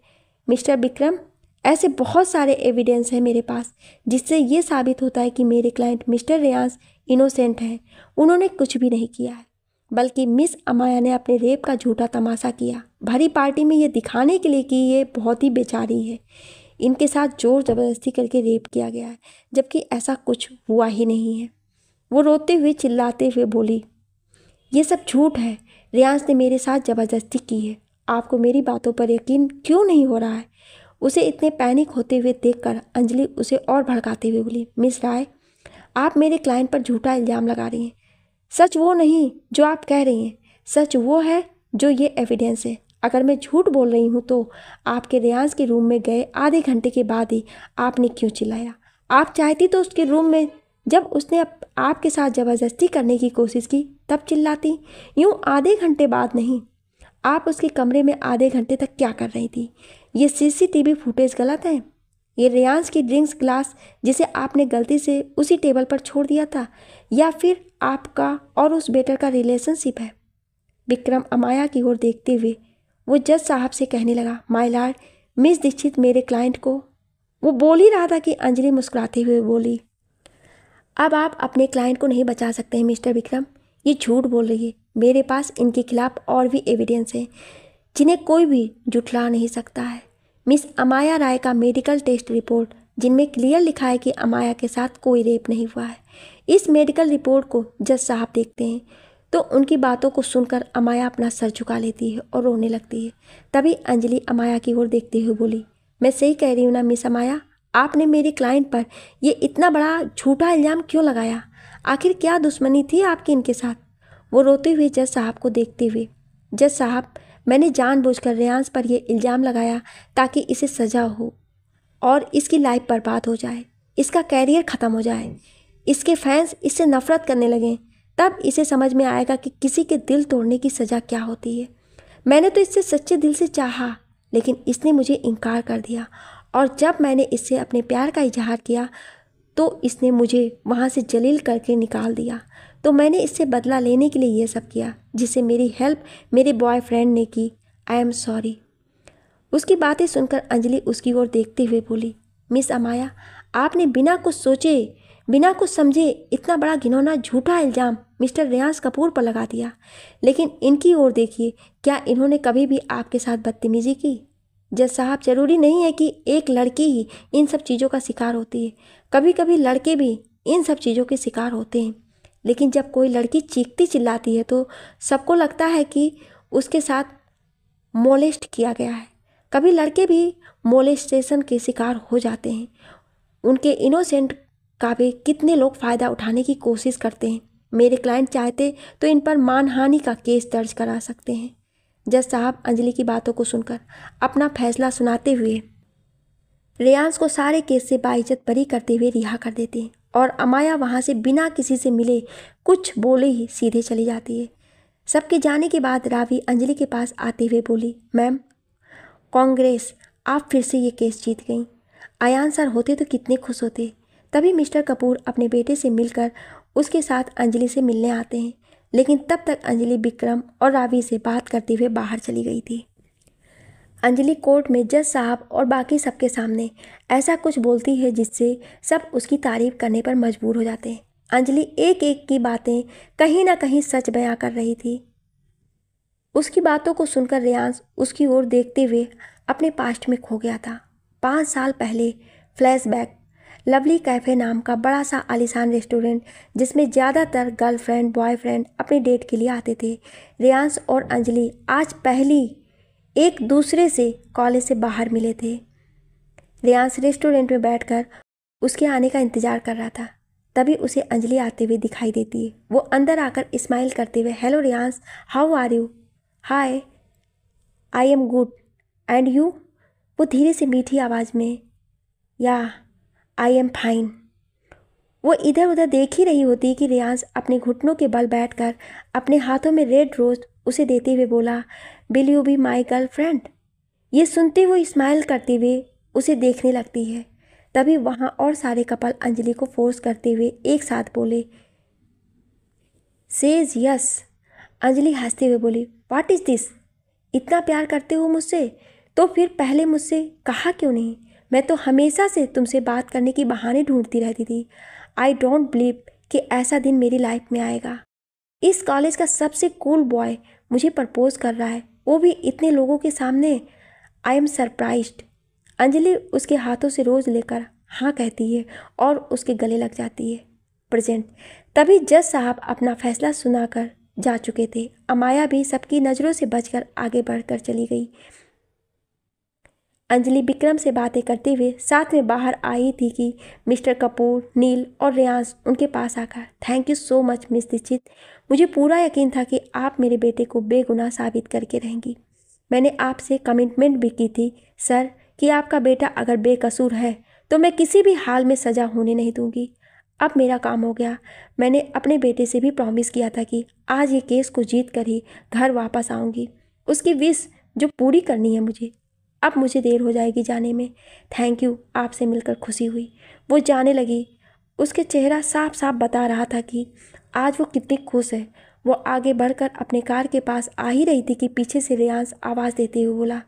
मिस्टर विक्रम ऐसे बहुत सारे एविडेंस हैं मेरे पास जिससे ये साबित होता है कि मेरे क्लाइंट मिस्टर रेयांस इनोसेंट हैं उन्होंने कुछ भी नहीं किया है बल्कि मिस अमाया ने अपने रेप का झूठा तमाशा किया भरी पार्टी में ये दिखाने के लिए कि ये बहुत ही बेचारी है इनके साथ जोर ज़बरदस्ती करके रेप किया गया है जबकि ऐसा कुछ हुआ ही नहीं है वो रोते हुए चिल्लाते हुए बोली ये सब झूठ है रियाज ने मेरे साथ ज़बरदस्ती की है आपको मेरी बातों पर यकीन क्यों नहीं हो रहा है उसे इतने पैनिक होते हुए देखकर अंजलि उसे और भड़काते हुए बोली मिस राय आप मेरे क्लाइंट पर झूठा इल्ज़ाम लगा रही हैं सच वो नहीं जो आप कह रही हैं सच वो है जो ये एविडेंस है अगर मैं झूठ बोल रही हूँ तो आपके रियाज के रूम में गए आधे घंटे के बाद ही आपने क्यों चिल्लाया आप चाहती तो उसके रूम में जब उसने आप, आपके साथ ज़बरदस्ती करने की कोशिश की तब चिल्लाती यूँ आधे घंटे बाद नहीं आप उसके कमरे में आधे घंटे तक क्या कर रही थी ये सीसीटीवी फुटेज गलत है ये रेयांस की ड्रिंक्स ग्लास जिसे आपने गलती से उसी टेबल पर छोड़ दिया था या फिर आपका और उस बेटर का रिलेशनशिप है विक्रम अमाया की ओर देखते हुए वो जज साहब से कहने लगा माई लार्ड मिस दीक्षित मेरे क्लाइंट को वो बोल ही रहा था कि अंजलि मुस्कुराते हुए बोली अब आप अपने क्लाइंट को नहीं बचा सकते हैं मिस्टर विक्रम ये झूठ बोल रही है मेरे पास इनके खिलाफ और भी एविडेंस हैं जिन्हें कोई भी जुटला नहीं सकता है मिस अमाया राय का मेडिकल टेस्ट रिपोर्ट जिनमें क्लियर लिखा है कि अमाया के साथ कोई रेप नहीं हुआ है इस मेडिकल रिपोर्ट को जज साहब देखते हैं तो उनकी बातों को सुनकर अमाया अपना सर झुका लेती है और रोने लगती है तभी अंजलि अमाया की ओर देखते हुए बोली मैं सही कह रही हूँ ना मिस अमाया आपने मेरी क्लाइंट पर ये इतना बड़ा झूठा इल्ज़ाम क्यों लगाया आखिर क्या दुश्मनी थी आपकी इनके साथ वो रोते हुए जज साहब को देखते हुए जज साहब मैंने जानबूझकर रियांस पर यह इल्ज़ाम लगाया ताकि इसे सज़ा हो और इसकी लाइफ बर्बाद हो जाए इसका कैरियर ख़त्म हो जाए इसके फैंस इससे नफ़रत करने लगें तब इसे समझ में आएगा कि किसी के दिल तोड़ने की सज़ा क्या होती है मैंने तो इससे सच्चे दिल से चाहा लेकिन इसने मुझे इनकार कर दिया और जब मैंने इससे अपने प्यार का इजहार किया तो इसने मुझे वहाँ से जलील करके निकाल दिया तो मैंने इससे बदला लेने के लिए यह सब किया जिसे मेरी हेल्प मेरे बॉयफ्रेंड ने की आई एम सॉरी उसकी बातें सुनकर अंजलि उसकी ओर देखते हुए बोली मिस अमाया आपने बिना कुछ सोचे बिना कुछ समझे इतना बड़ा घिनौना झूठा इल्ज़ाम मिस्टर रियाज कपूर पर लगा दिया लेकिन इनकी ओर देखिए क्या इन्होंने कभी भी आपके साथ बदतमीज़ी की जज साहब जरूरी नहीं है कि एक लड़की ही इन सब चीज़ों का शिकार होती है कभी कभी लड़के भी इन सब चीज़ों के शिकार होते हैं लेकिन जब कोई लड़की चीखती चिल्लाती है तो सबको लगता है कि उसके साथ मोलेस्ट किया गया है कभी लड़के भी मोलेस्टेशन के शिकार हो जाते हैं उनके इनोसेंट का भी कितने लोग फ़ायदा उठाने की कोशिश करते हैं मेरे क्लाइंट चाहते तो इन पर मानहानि का केस दर्ज करा सकते हैं जज साहब अंजलि की बातों को सुनकर अपना फैसला सुनाते हुए रियांश को सारे केस से बाइज्जत बरी करते हुए रिहा कर देते हैं और अमाया वहाँ से बिना किसी से मिले कुछ बोले ही सीधे चली जाती है सबके जाने के बाद रावी अंजलि के पास आते हुए बोली मैम कांग्रेस आप फिर से ये केस जीत गई आयान सर होते तो कितने खुश होते तभी मिस्टर कपूर अपने बेटे से मिलकर उसके साथ अंजलि से मिलने आते हैं लेकिन तब तक अंजलि विक्रम और रावी से बात करते हुए बाहर चली गई थी अंजलि कोर्ट में जज साहब और बाकी सबके सामने ऐसा कुछ बोलती है जिससे सब उसकी तारीफ करने पर मजबूर हो जाते हैं अंजलि एक एक की बातें कहीं ना कहीं सच बयां कर रही थी उसकी बातों को सुनकर रियांस उसकी ओर देखते हुए अपने पास्ट में खो गया था पाँच साल पहले फ्लैशबैक लवली कैफ़े नाम का बड़ा सा आलिशान रेस्टोरेंट जिसमें ज़्यादातर गर्लफ्रेंड बॉयफ्रेंड अपनी डेट के लिए आते थे रियांस और अंजलि आज पहली एक दूसरे से कॉलेज से बाहर मिले थे रियांस रेस्टोरेंट में बैठकर उसके आने का इंतज़ार कर रहा था तभी उसे अंजलि आते हुए दिखाई देती है वो अंदर आकर स्माइल करते हुए hello Riyansh how are you hi I am good and you वो धीरे से मीठी आवाज़ में या आई एम फाइन वो इधर उधर देख ही रही होती कि रियांस अपने घुटनों के बल बैठकर अपने हाथों में रेड रोज उसे देते हुए बोला will you be my girlfriend ये सुनते हुए स्माइल करते हुए उसे देखने लगती है तभी वहाँ और सारे कपल अंजलि को फोर्स करते हुए एक साथ बोले सेज यस अंजलि हंसते हुए बोली वाट इज़ दिस इतना प्यार करते हो मुझसे तो फिर पहले मुझसे कहा क्यों नहीं मैं तो हमेशा से तुमसे बात करने की बहाने ढूंढती रहती थी आई डोंट बिलीव कि ऐसा दिन मेरी लाइफ में आएगा इस कॉलेज का सबसे कूल बॉय मुझे प्रपोज़ कर रहा है वो भी इतने लोगों के सामने आई एम सरप्राइज अंजलि उसके हाथों से रोज़ लेकर हाँ कहती है और उसके गले लग जाती है प्रेजेंट तभी जज साहब अपना फैसला सुनाकर जा चुके थे अमाया भी सबकी नज़रों से बचकर आगे बढ़कर चली गई अंजलि विक्रम से बातें करते हुए साथ में बाहर आई थी कि मिस्टर कपूर नील और रियांस उनके पास आकर thank you so much miss Dixit मुझे पूरा यकीन था कि आप मेरे बेटे को बेगुनाह साबित करके रहेंगी मैंने आपसे कमिटमेंट भी की थी सर कि आपका बेटा अगर बेकसूर है तो मैं किसी भी हाल में सज़ा होने नहीं दूंगी अब मेरा काम हो गया मैंने अपने बेटे से भी प्रॉमिस किया था कि आज ये केस को जीत कर ही घर वापस आऊँगी उसकी विश जो पूरी करनी है मुझे अब मुझे देर हो जाएगी जाने में थैंक यू आपसे मिलकर खुशी हुई वो जाने लगी उसके चेहरा साफ साफ बता रहा था कि आज वो कितनी खुश है वो आगे बढ़कर अपने कार के पास आ ही रही थी कि पीछे से रियांस आवाज़ देते हुए बोला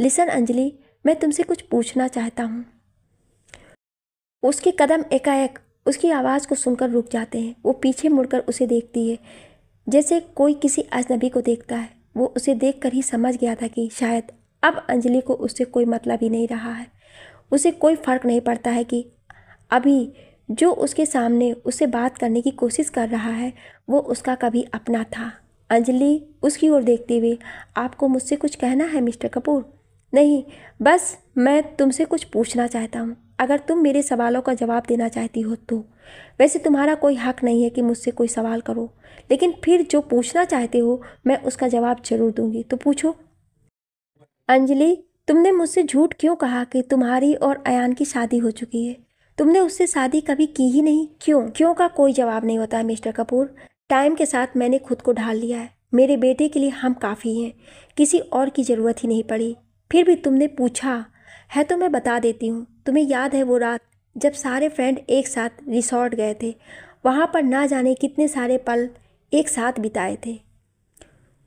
लिसन अंजलि मैं तुमसे कुछ पूछना चाहता हूँ उसके कदम एकाएक उसकी आवाज़ को सुनकर रुक जाते हैं वो पीछे मुड़कर उसे देखती है जैसे कोई किसी अजनबी को देखता है वो उसे देखकर ही समझ गया था कि शायद अब अंजलि को उससे कोई मतलब ही नहीं रहा है उसे कोई फ़र्क नहीं पड़ता है कि अभी जो उसके सामने उससे बात करने की कोशिश कर रहा है वो उसका कभी अपना था अंजलि उसकी ओर देखते हुए आपको मुझसे कुछ कहना है मिस्टर कपूर नहीं बस मैं तुमसे कुछ पूछना चाहता हूँ अगर तुम मेरे सवालों का जवाब देना चाहती हो तो वैसे तुम्हारा कोई हक नहीं है कि मुझसे कोई सवाल करो लेकिन फिर जो पूछना चाहते हो मैं उसका जवाब ज़रूर दूंगी तो पूछो अंजलि तुमने मुझसे झूठ क्यों कहा कि तुम्हारी और अयान की शादी हो चुकी है तुमने उससे शादी कभी की ही नहीं क्यों क्यों का कोई जवाब नहीं होता है मिस्टर कपूर टाइम के साथ मैंने खुद को ढाल लिया है मेरे बेटे के लिए हम काफ़ी हैं किसी और की ज़रूरत ही नहीं पड़ी फिर भी तुमने पूछा है तो मैं बता देती हूँ तुम्हें याद है वो रात जब सारे फ्रेंड एक साथ रिसोर्ट गए थे वहाँ पर ना जाने कितने सारे पल एक साथ बिताए थे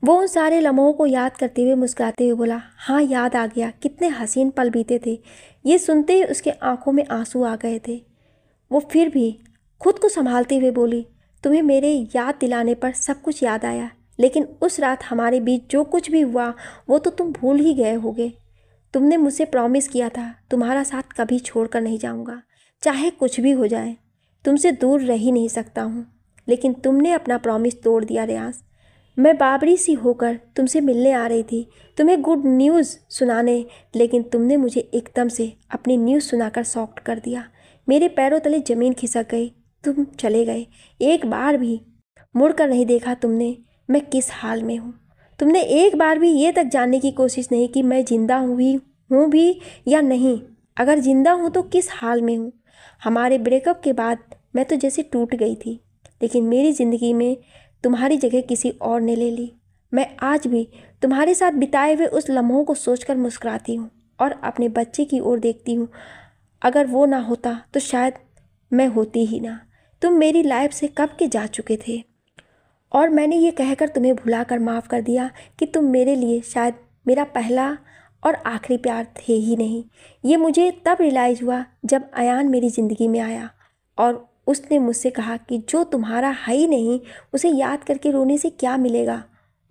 वो उन सारे लम्हों को याद करते हुए मुस्कुराते हुए बोला हाँ याद आ गया कितने हसीन पल बीते थे ये सुनते ही उसके आंखों में आंसू आ गए थे वो फिर भी खुद को संभालते हुए बोली तुम्हें मेरे याद दिलाने पर सब कुछ याद आया लेकिन उस रात हमारे बीच जो कुछ भी हुआ वो तो तुम भूल ही गए होगे तुमने मुझसे प्रॉमिस किया था तुम्हारा साथ कभी छोड़ कर नहीं जाऊँगा चाहे कुछ भी हो जाए तुमसे दूर रह ही नहीं सकता हूँ लेकिन तुमने अपना प्रॉमिस तोड़ दिया रियाज मैं बाबरी सी होकर तुमसे मिलने आ रही थी तुम्हें गुड न्यूज़ सुनाने लेकिन तुमने मुझे एकदम से अपनी न्यूज़ सुनाकर सॉफ्ट कर दिया मेरे पैरों तले ज़मीन खिसक गई तुम चले गए एक बार भी मुड़कर नहीं देखा तुमने मैं किस हाल में हूँ तुमने एक बार भी ये तक जानने की कोशिश नहीं कि मैं ज़िंदा हुई हूँ भी या नहीं अगर ज़िंदा हूँ तो किस हाल में हूँ हमारे ब्रेकअप के बाद मैं तो जैसे टूट गई थी लेकिन मेरी ज़िंदगी में तुम्हारी जगह किसी और ने ले ली मैं आज भी तुम्हारे साथ बिताए हुए उस लम्हों को सोचकर मुस्कुराती हूँ और अपने बच्चे की ओर देखती हूँ अगर वो ना होता तो शायद मैं होती ही ना तुम मेरी लाइफ से कब के जा चुके थे और मैंने ये कहकर तुम्हें भुला कर माफ़ कर दिया कि तुम मेरे लिए शायद मेरा पहला और आखिरी प्यार थे ही नहीं ये मुझे तब रिलाइज हुआ जब अयान मेरी ज़िंदगी में आया और उसने मुझसे कहा कि जो तुम्हारा है ही नहीं उसे याद करके रोने से क्या मिलेगा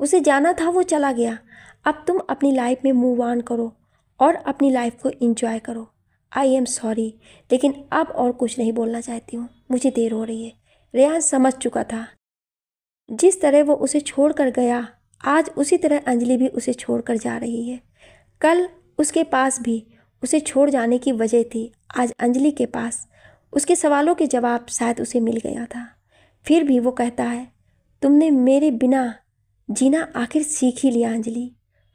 उसे जाना था वो चला गया अब तुम अपनी लाइफ में मूव ऑन करो और अपनी लाइफ को इंजॉय करो आई एम सॉरी लेकिन अब और कुछ नहीं बोलना चाहती हूँ मुझे देर हो रही है रियाज समझ चुका था जिस तरह वो उसे छोड़ कर गया आज उसी तरह अंजलि भी उसे छोड़ कर जा रही है कल उसके पास भी उसे छोड़ जाने की वजह थी आज अंजलि के पास उसके सवालों के जवाब शायद उसे मिल गया था फिर भी वो कहता है तुमने मेरे बिना जीना आखिर सीख ही लिया अंजलि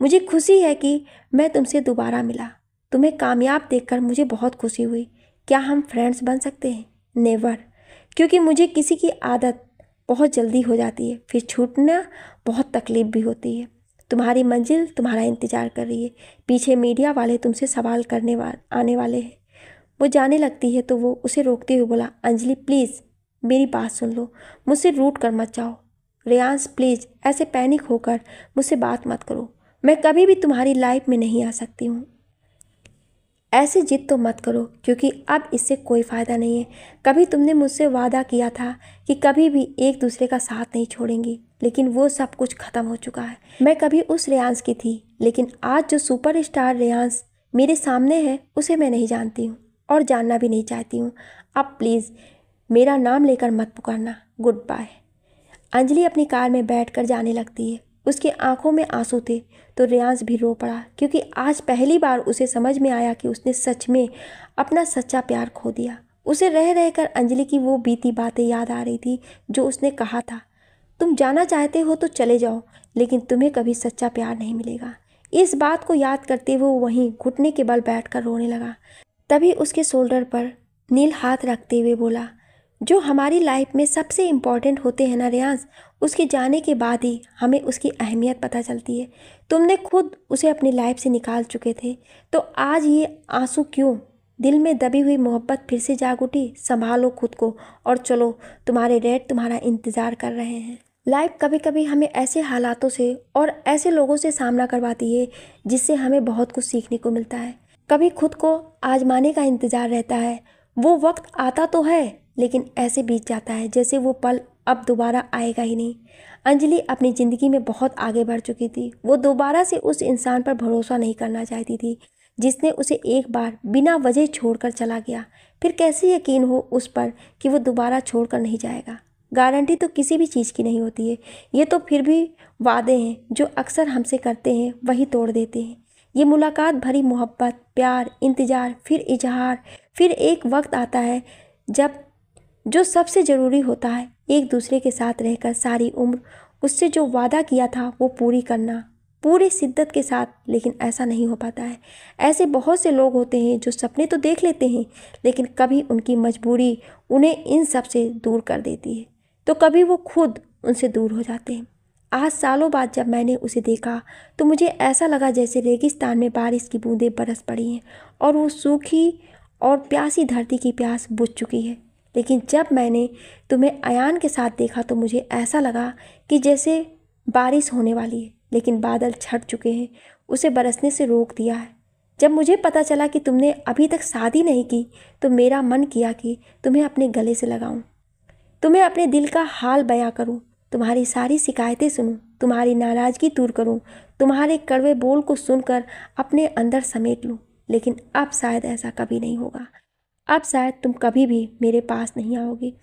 मुझे खुशी है कि मैं तुमसे दोबारा मिला तुम्हें कामयाब देखकर मुझे बहुत खुशी हुई क्या हम फ्रेंड्स बन सकते हैं नेवर क्योंकि मुझे किसी की आदत बहुत जल्दी हो जाती है फिर छूटना बहुत तकलीफ़ भी होती है तुम्हारी मंजिल तुम्हारा इंतज़ार कर रही है पीछे मीडिया वाले तुमसे सवाल करने वा आने वाले हैं वो जाने लगती है तो वो उसे रोकते हुए बोला अंजलि प्लीज़ मेरी बात सुन लो मुझसे रूट कर मत जाओ रियांश प्लीज़ ऐसे पैनिक होकर मुझसे बात मत करो मैं कभी भी तुम्हारी लाइफ में नहीं आ सकती हूँ ऐसे जिद तो मत करो क्योंकि अब इससे कोई फ़ायदा नहीं है कभी तुमने मुझसे वादा किया था कि कभी भी एक दूसरे का साथ नहीं छोड़ेंगी लेकिन वो सब कुछ ख़त्म हो चुका है मैं कभी उस रियांस की थी लेकिन आज जो सुपरस्टार रियांश मेरे सामने है उसे मैं नहीं जानती हूँ और जानना भी नहीं चाहती हूँ अब प्लीज़ मेरा नाम लेकर मत पुकारना गुड बाय अंजलि अपनी कार में बैठकर जाने लगती है उसकी आंखों में आंसू थे तो रियाज भी रो पड़ा क्योंकि आज पहली बार उसे समझ में आया कि उसने सच में अपना सच्चा प्यार खो दिया उसे रह रहकर अंजलि की वो बीती बातें याद आ रही थी जो उसने कहा था तुम जाना चाहते हो तो चले जाओ लेकिन तुम्हें कभी सच्चा प्यार नहीं मिलेगा इस बात को याद करते हुए वो वहीं घुटने के बल बैठकर रोने लगा तभी उसके शोल्डर पर नील हाथ रखते हुए बोला जो हमारी लाइफ में सबसे इम्पॉर्टेंट होते हैं ना रियाज उसके जाने के बाद ही हमें उसकी अहमियत पता चलती है तुमने खुद उसे अपनी लाइफ से निकाल चुके थे तो आज ये आंसू क्यों दिल में दबी हुई मोहब्बत फिर से जाग उठी संभालो खुद को और चलो तुम्हारे डैड तुम्हारा इंतज़ार कर रहे हैं लाइफ कभी कभी हमें ऐसे हालातों से और ऐसे लोगों से सामना करवाती है जिससे हमें बहुत कुछ सीखने को मिलता है कभी खुद को आजमाने का इंतज़ार रहता है वो वक्त आता तो है लेकिन ऐसे बीत जाता है जैसे वो पल अब दोबारा आएगा ही नहीं अंजलि अपनी ज़िंदगी में बहुत आगे बढ़ चुकी थी वो दोबारा से उस इंसान पर भरोसा नहीं करना चाहती थी जिसने उसे एक बार बिना वजह छोड़कर चला गया फिर कैसे यकीन हो उस पर कि वो दोबारा छोड़कर नहीं जाएगा गारंटी तो किसी भी चीज़ की नहीं होती है ये तो फिर भी वादे हैं जो अक्सर हमसे करते हैं वही तोड़ देते हैं ये मुलाकात भरी मोहब्बत प्यार इंतज़ार फिर इजहार फिर एक वक्त आता है जब जो सबसे ज़रूरी होता है एक दूसरे के साथ रहकर सारी उम्र उससे जो वादा किया था वो पूरी करना पूरी शिद्दत के साथ लेकिन ऐसा नहीं हो पाता है ऐसे बहुत से लोग होते हैं जो सपने तो देख लेते हैं लेकिन कभी उनकी मजबूरी उन्हें इन सब से दूर कर देती है तो कभी वो खुद उनसे दूर हो जाते हैं आज सालों बाद जब मैंने उसे देखा तो मुझे ऐसा लगा जैसे रेगिस्तान में बारिश की बूंदें बरस पड़ी हैं और वो सूखी और प्यासी धरती की प्यास बुझ चुकी है लेकिन जब मैंने तुम्हें अयान के साथ देखा तो मुझे ऐसा लगा कि जैसे बारिश होने वाली है लेकिन बादल छट चुके हैं उसे बरसने से रोक दिया है जब मुझे पता चला कि तुमने अभी तक शादी नहीं की तो मेरा मन किया कि तुम्हें अपने गले से लगाऊं तुम्हें अपने दिल का हाल बयां करूं तुम्हारी सारी शिकायतें सुनूं तुम्हारी नाराज़गी दूर करूं तुम्हारे कड़वे बोल को सुनकर अपने अंदर समेट लूं लेकिन अब शायद ऐसा कभी नहीं होगा अब शायद तुम कभी भी मेरे पास नहीं आओगे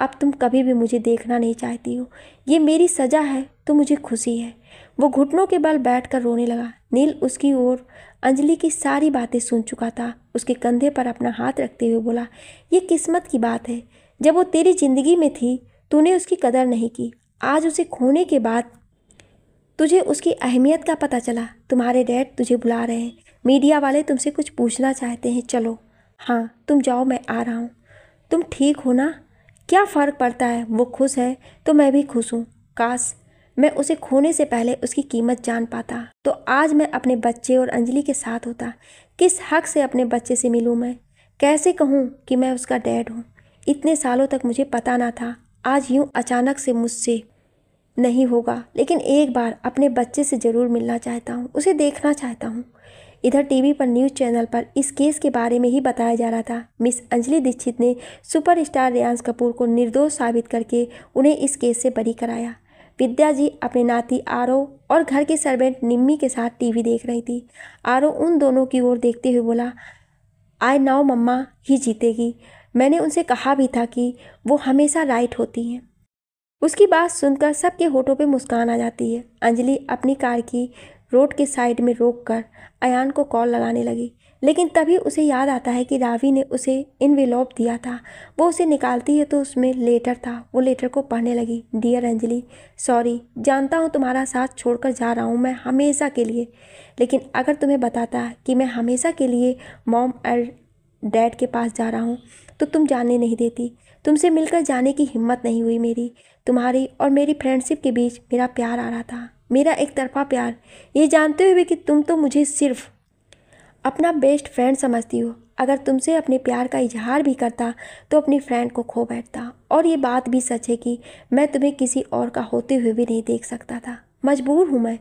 अब तुम कभी भी मुझे देखना नहीं चाहती हो ये मेरी सज़ा है तो मुझे खुशी है वो घुटनों के बल बैठ रोने लगा नील उसकी ओर अंजलि की सारी बातें सुन चुका था उसके कंधे पर अपना हाथ रखते हुए बोला ये किस्मत की बात है जब वो तेरी ज़िंदगी में थी तूने उसकी कदर नहीं की आज उसे खोने के बाद तुझे उसकी अहमियत का पता चला तुम्हारे डैड तुझे बुला रहे हैं मीडिया वाले तुमसे कुछ पूछना चाहते हैं चलो हाँ तुम जाओ मैं आ रहा हूँ तुम ठीक हो ना क्या फ़र्क पड़ता है वो खुश है तो मैं भी खुश हूँ काश मैं उसे खोने से पहले उसकी कीमत जान पाता तो आज मैं अपने बच्चे और अंजलि के साथ होता किस हक से अपने बच्चे से मिलूँ मैं कैसे कहूँ कि मैं उसका डैड हूँ इतने सालों तक मुझे पता ना था आज यूँ अचानक से मुझसे नहीं होगा लेकिन एक बार अपने बच्चे से ज़रूर मिलना चाहता हूँ उसे देखना चाहता हूँ इधर टीवी पर न्यूज़ चैनल पर इस केस के बारे में ही बताया जा रहा था मिस अंजलि दीक्षित ने सुपरस्टार रियांश कपूर को निर्दोष साबित करके उन्हें इस केस से बरी कराया विद्या जी अपने नाती आरओ और घर के सर्वेंट निम्मी के साथ टीवी देख रही थी आरओ उन दोनों की ओर देखते हुए बोला आई नाव मम्मा ही जीतेगी मैंने उनसे कहा भी था कि वो हमेशा राइट होती हैं उसकी बात सुनकर सबके होठों पे मुस्कान आ जाती है अंजलि अपनी कार की रोड के साइड में रोक कर अयान को कॉल लगाने लगी लेकिन तभी उसे याद आता है कि रावी ने उसे इन दिया था वो उसे निकालती है तो उसमें लेटर था वो लेटर को पढ़ने लगी डियर अंजलि सॉरी जानता हूँ तुम्हारा साथ छोड़कर जा रहा हूँ मैं हमेशा के लिए लेकिन अगर तुम्हें बताता कि मैं हमेशा के लिए मॉम और डैड के पास जा रहा हूँ तो तुम जाने नहीं देती तुमसे मिलकर जाने की हिम्मत नहीं हुई मेरी तुम्हारी और मेरी फ्रेंडशिप के बीच मेरा प्यार आ रहा था मेरा एक तरफा प्यार ये जानते हुए कि तुम तो मुझे सिर्फ अपना बेस्ट फ्रेंड समझती हो अगर तुमसे अपने प्यार का इजहार भी करता तो अपनी फ्रेंड को खो बैठता और ये बात भी सच है कि मैं तुम्हें किसी और का होते हुए भी नहीं देख सकता था मजबूर हूँ मैं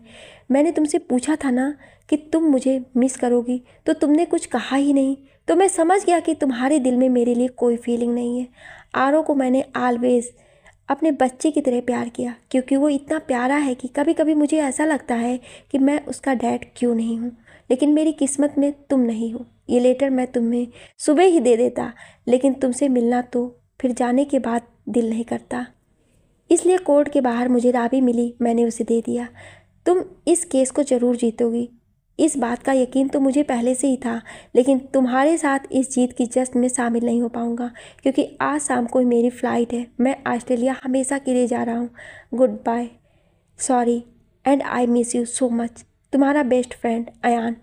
मैंने तुमसे पूछा था ना कि तुम मुझे मिस करोगी तो तुमने कुछ कहा ही नहीं तो मैं समझ गया कि तुम्हारे दिल में मेरे लिए कोई फीलिंग नहीं है आरो को मैंने आलवेज़ अपने बच्चे की तरह प्यार किया क्योंकि वो इतना प्यारा है कि कभी कभी मुझे ऐसा लगता है कि मैं उसका डैड क्यों नहीं हूँ लेकिन मेरी किस्मत में तुम नहीं हो ये लेटर मैं तुम्हें सुबह ही दे देता लेकिन तुमसे मिलना तो फिर जाने के बाद दिल नहीं करता इसलिए कोर्ट के बाहर मुझे राबी मिली मैंने उसे दे दिया तुम इस केस को ज़रूर जीतोगी इस बात का यकीन तो मुझे पहले से ही था लेकिन तुम्हारे साथ इस जीत की जश्न में शामिल नहीं हो पाऊँगा क्योंकि आज शाम को मेरी फ़्लाइट है मैं ऑस्ट्रेलिया हमेशा के लिए जा रहा हूँ goodbye sorry and I miss you so much तुम्हारा बेस्ट फ्रेंड अयान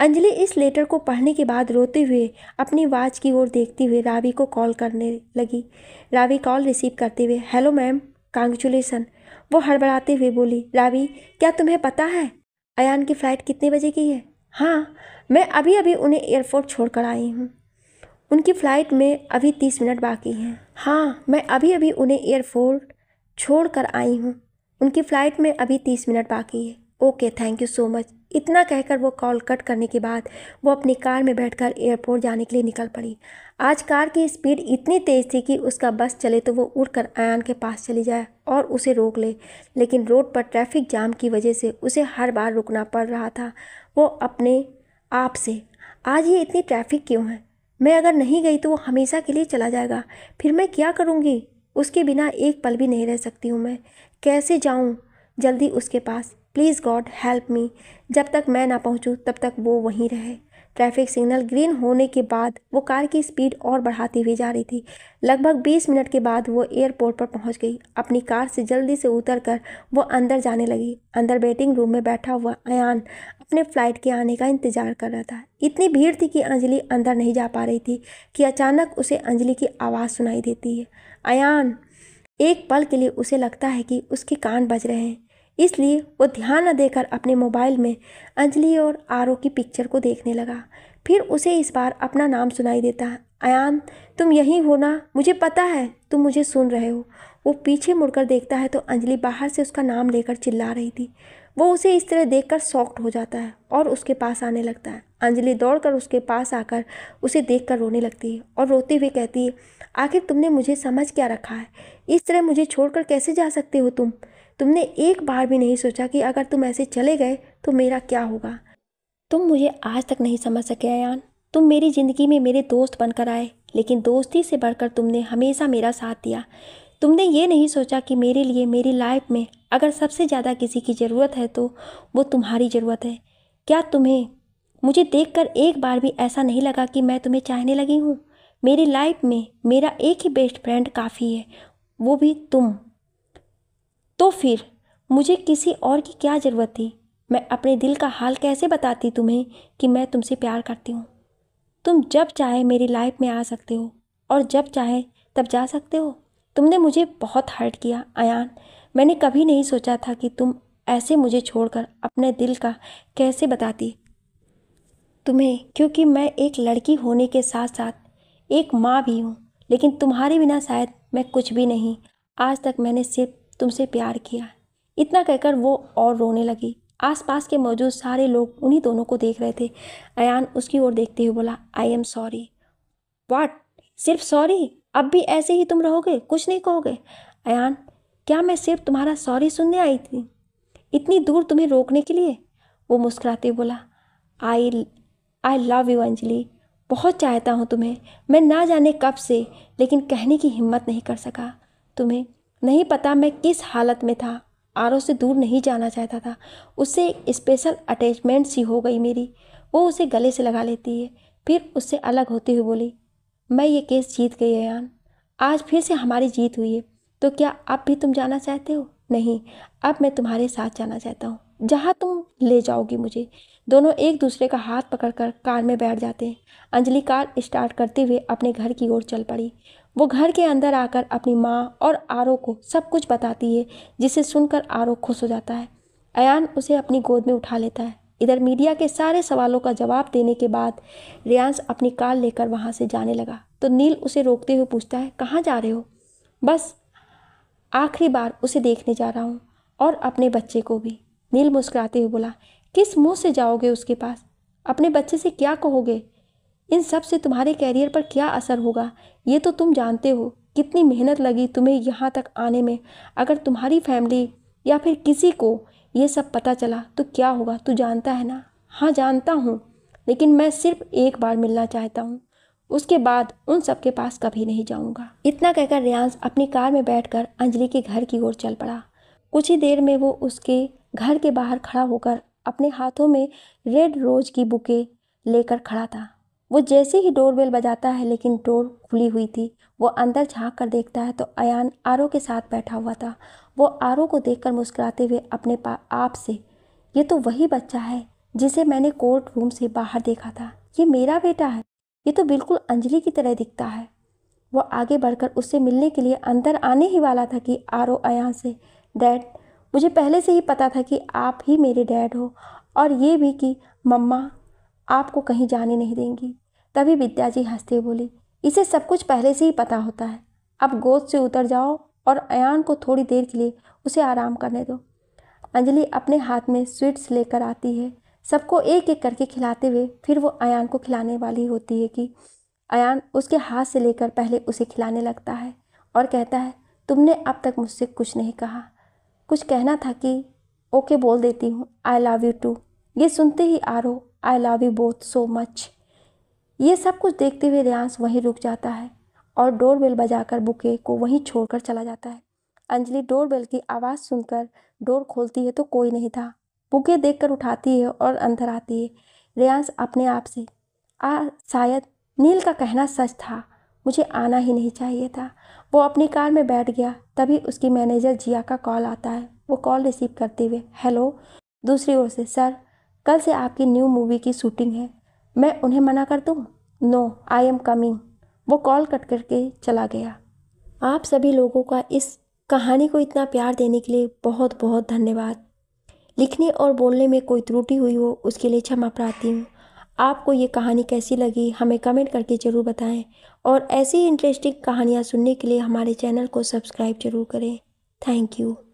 अंजलि इस लेटर को पढ़ने के बाद रोते हुए अपनी वाच की ओर देखते हुए रावी को कॉल करने लगी रावी कॉल रिसीव करते हुए हेलो मैम कॉन्ग्रेचुलेसन वो हड़बड़ाते हुए बोली रावी क्या तुम्हें पता है अयान की फ़्लाइट कितने बजे की है हाँ मैं अभी अभी उन्हें एयरपोर्ट छोड़कर आई हूँ उनकी फ़्लाइट में अभी तीस मिनट बाकी हैं हाँ मैं अभी अभी उन्हें एयरपोर्ट छोड़ कर आई हूँ उनकी फ़्लाइट में अभी तीस मिनट बाकी है okay thank you so much इतना कहकर वो कॉल कट करने के बाद वो अपनी कार में बैठकर एयरपोर्ट जाने के लिए निकल पड़ी आज कार की स्पीड इतनी तेज़ थी कि उसका बस चले तो वो उड़कर आयान के पास चली जाए और उसे रोक ले लेकिन रोड पर ट्रैफिक जाम की वजह से उसे हर बार रुकना पड़ रहा था वो अपने आप से आज ये इतनी ट्रैफिक क्यों है मैं अगर नहीं गई तो वो हमेशा के लिए चला जाएगा फिर मैं क्या करूँगी उसके बिना एक पल भी नहीं रह सकती हूँ मैं कैसे जाऊँ जल्दी उसके पास प्लीज़ गॉड हेल्प मी जब तक मैं ना पहुंचूं तब तक वो वहीं रहे ट्रैफिक सिग्नल ग्रीन होने के बाद वो कार की स्पीड और बढ़ाती हुई जा रही थी लगभग 20 मिनट के बाद वो एयरपोर्ट पर पहुंच गई अपनी कार से जल्दी से उतरकर वो अंदर जाने लगी अंदर वेटिंग रूम में बैठा हुआ अयान अपने फ्लाइट के आने का इंतज़ार कर रहा था इतनी भीड़ थी कि अंजलि अंदर नहीं जा पा रही थी कि अचानक उसे अंजलि की आवाज़ सुनाई देती है अयान एक पल के लिए उसे लगता है कि उसके कान बज रहे हैं इसलिए वो ध्यान न देकर अपने मोबाइल में अंजलि और आरओ की पिक्चर को देखने लगा फिर उसे इस बार अपना नाम सुनाई देता अयान तुम यहीं हो ना मुझे पता है तुम मुझे सुन रहे हो वो पीछे मुड़कर देखता है तो अंजलि बाहर से उसका नाम लेकर चिल्ला रही थी वो उसे इस तरह देख कर हो जाता है और उसके पास आने लगता है अंजलि दौड़कर उसके पास आकर उसे देखकर रोने लगती है और रोते हुए कहती है आखिर तुमने मुझे समझ क्या रखा है इस तरह मुझे छोड़कर कैसे जा सकते हो तुम तुमने एक बार भी नहीं सोचा कि अगर तुम ऐसे चले गए तो मेरा क्या होगा तुम मुझे आज तक नहीं समझ सके अयान तुम मेरी ज़िंदगी में मेरे दोस्त बनकर आए लेकिन दोस्ती से बढ़कर तुमने हमेशा मेरा साथ दिया तुमने ये नहीं सोचा कि मेरे लिए मेरी लाइफ में अगर सबसे ज़्यादा किसी की ज़रूरत है तो वो तुम्हारी ज़रूरत है क्या तुम्हें मुझे देखकर एक बार भी ऐसा नहीं लगा कि मैं तुम्हें चाहने लगी हूँ मेरी लाइफ में मेरा एक ही बेस्ट फ्रेंड काफ़ी है वो भी तुम तो फिर मुझे किसी और की क्या ज़रूरत थी मैं अपने दिल का हाल कैसे बताती तुम्हें कि मैं तुमसे प्यार करती हूँ तुम जब चाहे मेरी लाइफ में आ सकते हो और जब चाहे तब जा सकते हो तुमने मुझे बहुत हर्ट किया अयान मैंने कभी नहीं सोचा था कि तुम ऐसे मुझे छोड़कर अपने दिल का कैसे बताती तुम्हें क्योंकि मैं एक लड़की होने के साथ साथ एक माँ भी हूँ लेकिन तुम्हारे बिना शायद मैं कुछ भी नहीं आज तक मैंने सिर्फ तुमसे प्यार किया इतना कहकर वो और रोने लगी आसपास के मौजूद सारे लोग उन्हीं दोनों को देख रहे थे अयान उसकी ओर देखते हुए बोला आई एम सॉरी वाट सिर्फ सॉरी अब भी ऐसे ही तुम रहोगे कुछ नहीं कहोगे अयान क्या मैं सिर्फ तुम्हारा सॉरी सुनने आई थी इतनी दूर तुम्हें रोकने के लिए वो मुस्कुराते हुए बोला I I love you Anjali बहुत चाहता हूँ तुम्हें मैं ना जाने कब से लेकिन कहने की हिम्मत नहीं कर सका तुम्हें नहीं पता मैं किस हालत में था आर से दूर नहीं जाना चाहता था उससे स्पेशल अटैचमेंट सी हो गई मेरी वो उसे गले से लगा लेती है फिर उससे अलग होती हुई बोली मैं ये केस जीत गई है यान आज फिर से हमारी जीत हुई है तो क्या अब भी तुम जाना चाहते हो नहीं अब मैं तुम्हारे साथ जाना चाहता हूँ जहाँ तुम ले जाओगी मुझे दोनों एक दूसरे का हाथ पकड़कर कार में बैठ जाते हैं अंजलि कार स्टार्ट करते हुए अपने घर की ओर चल पड़ी वो घर के अंदर आकर अपनी माँ और आरो को सब कुछ बताती है जिसे सुनकर आरो खुश हो जाता है अयान उसे अपनी गोद में उठा लेता है इधर मीडिया के सारे सवालों का जवाब देने के बाद रियांस अपनी कार लेकर वहाँ से जाने लगा तो नील उसे रोकते हुए पूछता है कहाँ जा रहे हो बस आखिरी बार उसे देखने जा रहा हूँ और अपने बच्चे को भी नील मुस्कुराते हुए बोला किस मुँह से जाओगे उसके पास अपने बच्चे से क्या कहोगे इन सब से तुम्हारे कैरियर पर क्या असर होगा ये तो तुम जानते हो कितनी मेहनत लगी तुम्हें यहाँ तक आने में अगर तुम्हारी फैमिली या फिर किसी को ये सब पता चला तो क्या होगा तू जानता है ना हाँ जानता हूँ लेकिन मैं सिर्फ एक बार मिलना चाहता हूँ उसके बाद उन सब के पास कभी नहीं जाऊँगा इतना कहकर रियांस अपनी कार में बैठकर अंजलि के घर की ओर चल पड़ा कुछ ही देर में वो उसके घर के बाहर खड़ा होकर अपने हाथों में रेड रोज की बुके लेकर खड़ा था वो जैसे ही डोर बेल बजाता है लेकिन डोर खुली हुई थी वो अंदर झाँक कर देखता है तो अयान आरो के साथ बैठा हुआ था वो आरो को देखकर मुस्कुराते हुए अपने पा आप से ये तो वही बच्चा है जिसे मैंने कोर्ट रूम से बाहर देखा था ये मेरा बेटा है ये तो बिल्कुल अंजलि की तरह दिखता है वो आगे बढ़कर उससे मिलने के लिए अंदर आने ही वाला था कि आरो अयान से डैड मुझे पहले से ही पता था कि आप ही मेरे डैड हो और ये भी कि मम्मा आपको कहीं जाने नहीं देंगी तभी विद्या जी हंसते बोली इसे सब कुछ पहले से ही पता होता है अब गोद से उतर जाओ और अयान को थोड़ी देर के लिए उसे आराम करने दो अंजलि अपने हाथ में स्वीट्स लेकर आती है सबको एक एक करके खिलाते हुए फिर वो अयान को खिलाने वाली होती है कि अयान उसके हाथ से लेकर पहले उसे खिलाने लगता है और कहता है तुमने अब तक मुझसे कुछ नहीं कहा कुछ कहना था कि ओके बोल देती हूँ आई लव यू टू ये सुनते ही Aaro I love you both so much ये सब कुछ देखते हुए रियांश वहीं रुक जाता है और डोर बेल बजाकर बुके को वहीं छोड़कर चला जाता है अंजलि डोर बेल की आवाज़ सुनकर डोर खोलती है तो कोई नहीं था बुके देखकर उठाती है और अंदर आती है रियांश अपने आप से आ शायद नील का कहना सच था मुझे आना ही नहीं चाहिए था वो अपनी कार में बैठ गया तभी उसकी मैनेजर जिया का कॉल आता है वो कॉल रिसीव करते हुए हेलो दूसरी ओर से सर कल से आपकी न्यू मूवी की शूटिंग है मैं उन्हें मना कर दूँ नो आई एम कमिंग वो कॉल कट करके चला गया आप सभी लोगों का इस कहानी को इतना प्यार देने के लिए बहुत बहुत धन्यवाद लिखने और बोलने में कोई त्रुटि हुई हो उसके लिए क्षमा प्रार्थी हूँ आपको ये कहानी कैसी लगी हमें कमेंट करके ज़रूर बताएं और ऐसी इंटरेस्टिंग कहानियाँ सुनने के लिए हमारे चैनल को सब्सक्राइब जरूर करें थैंक यू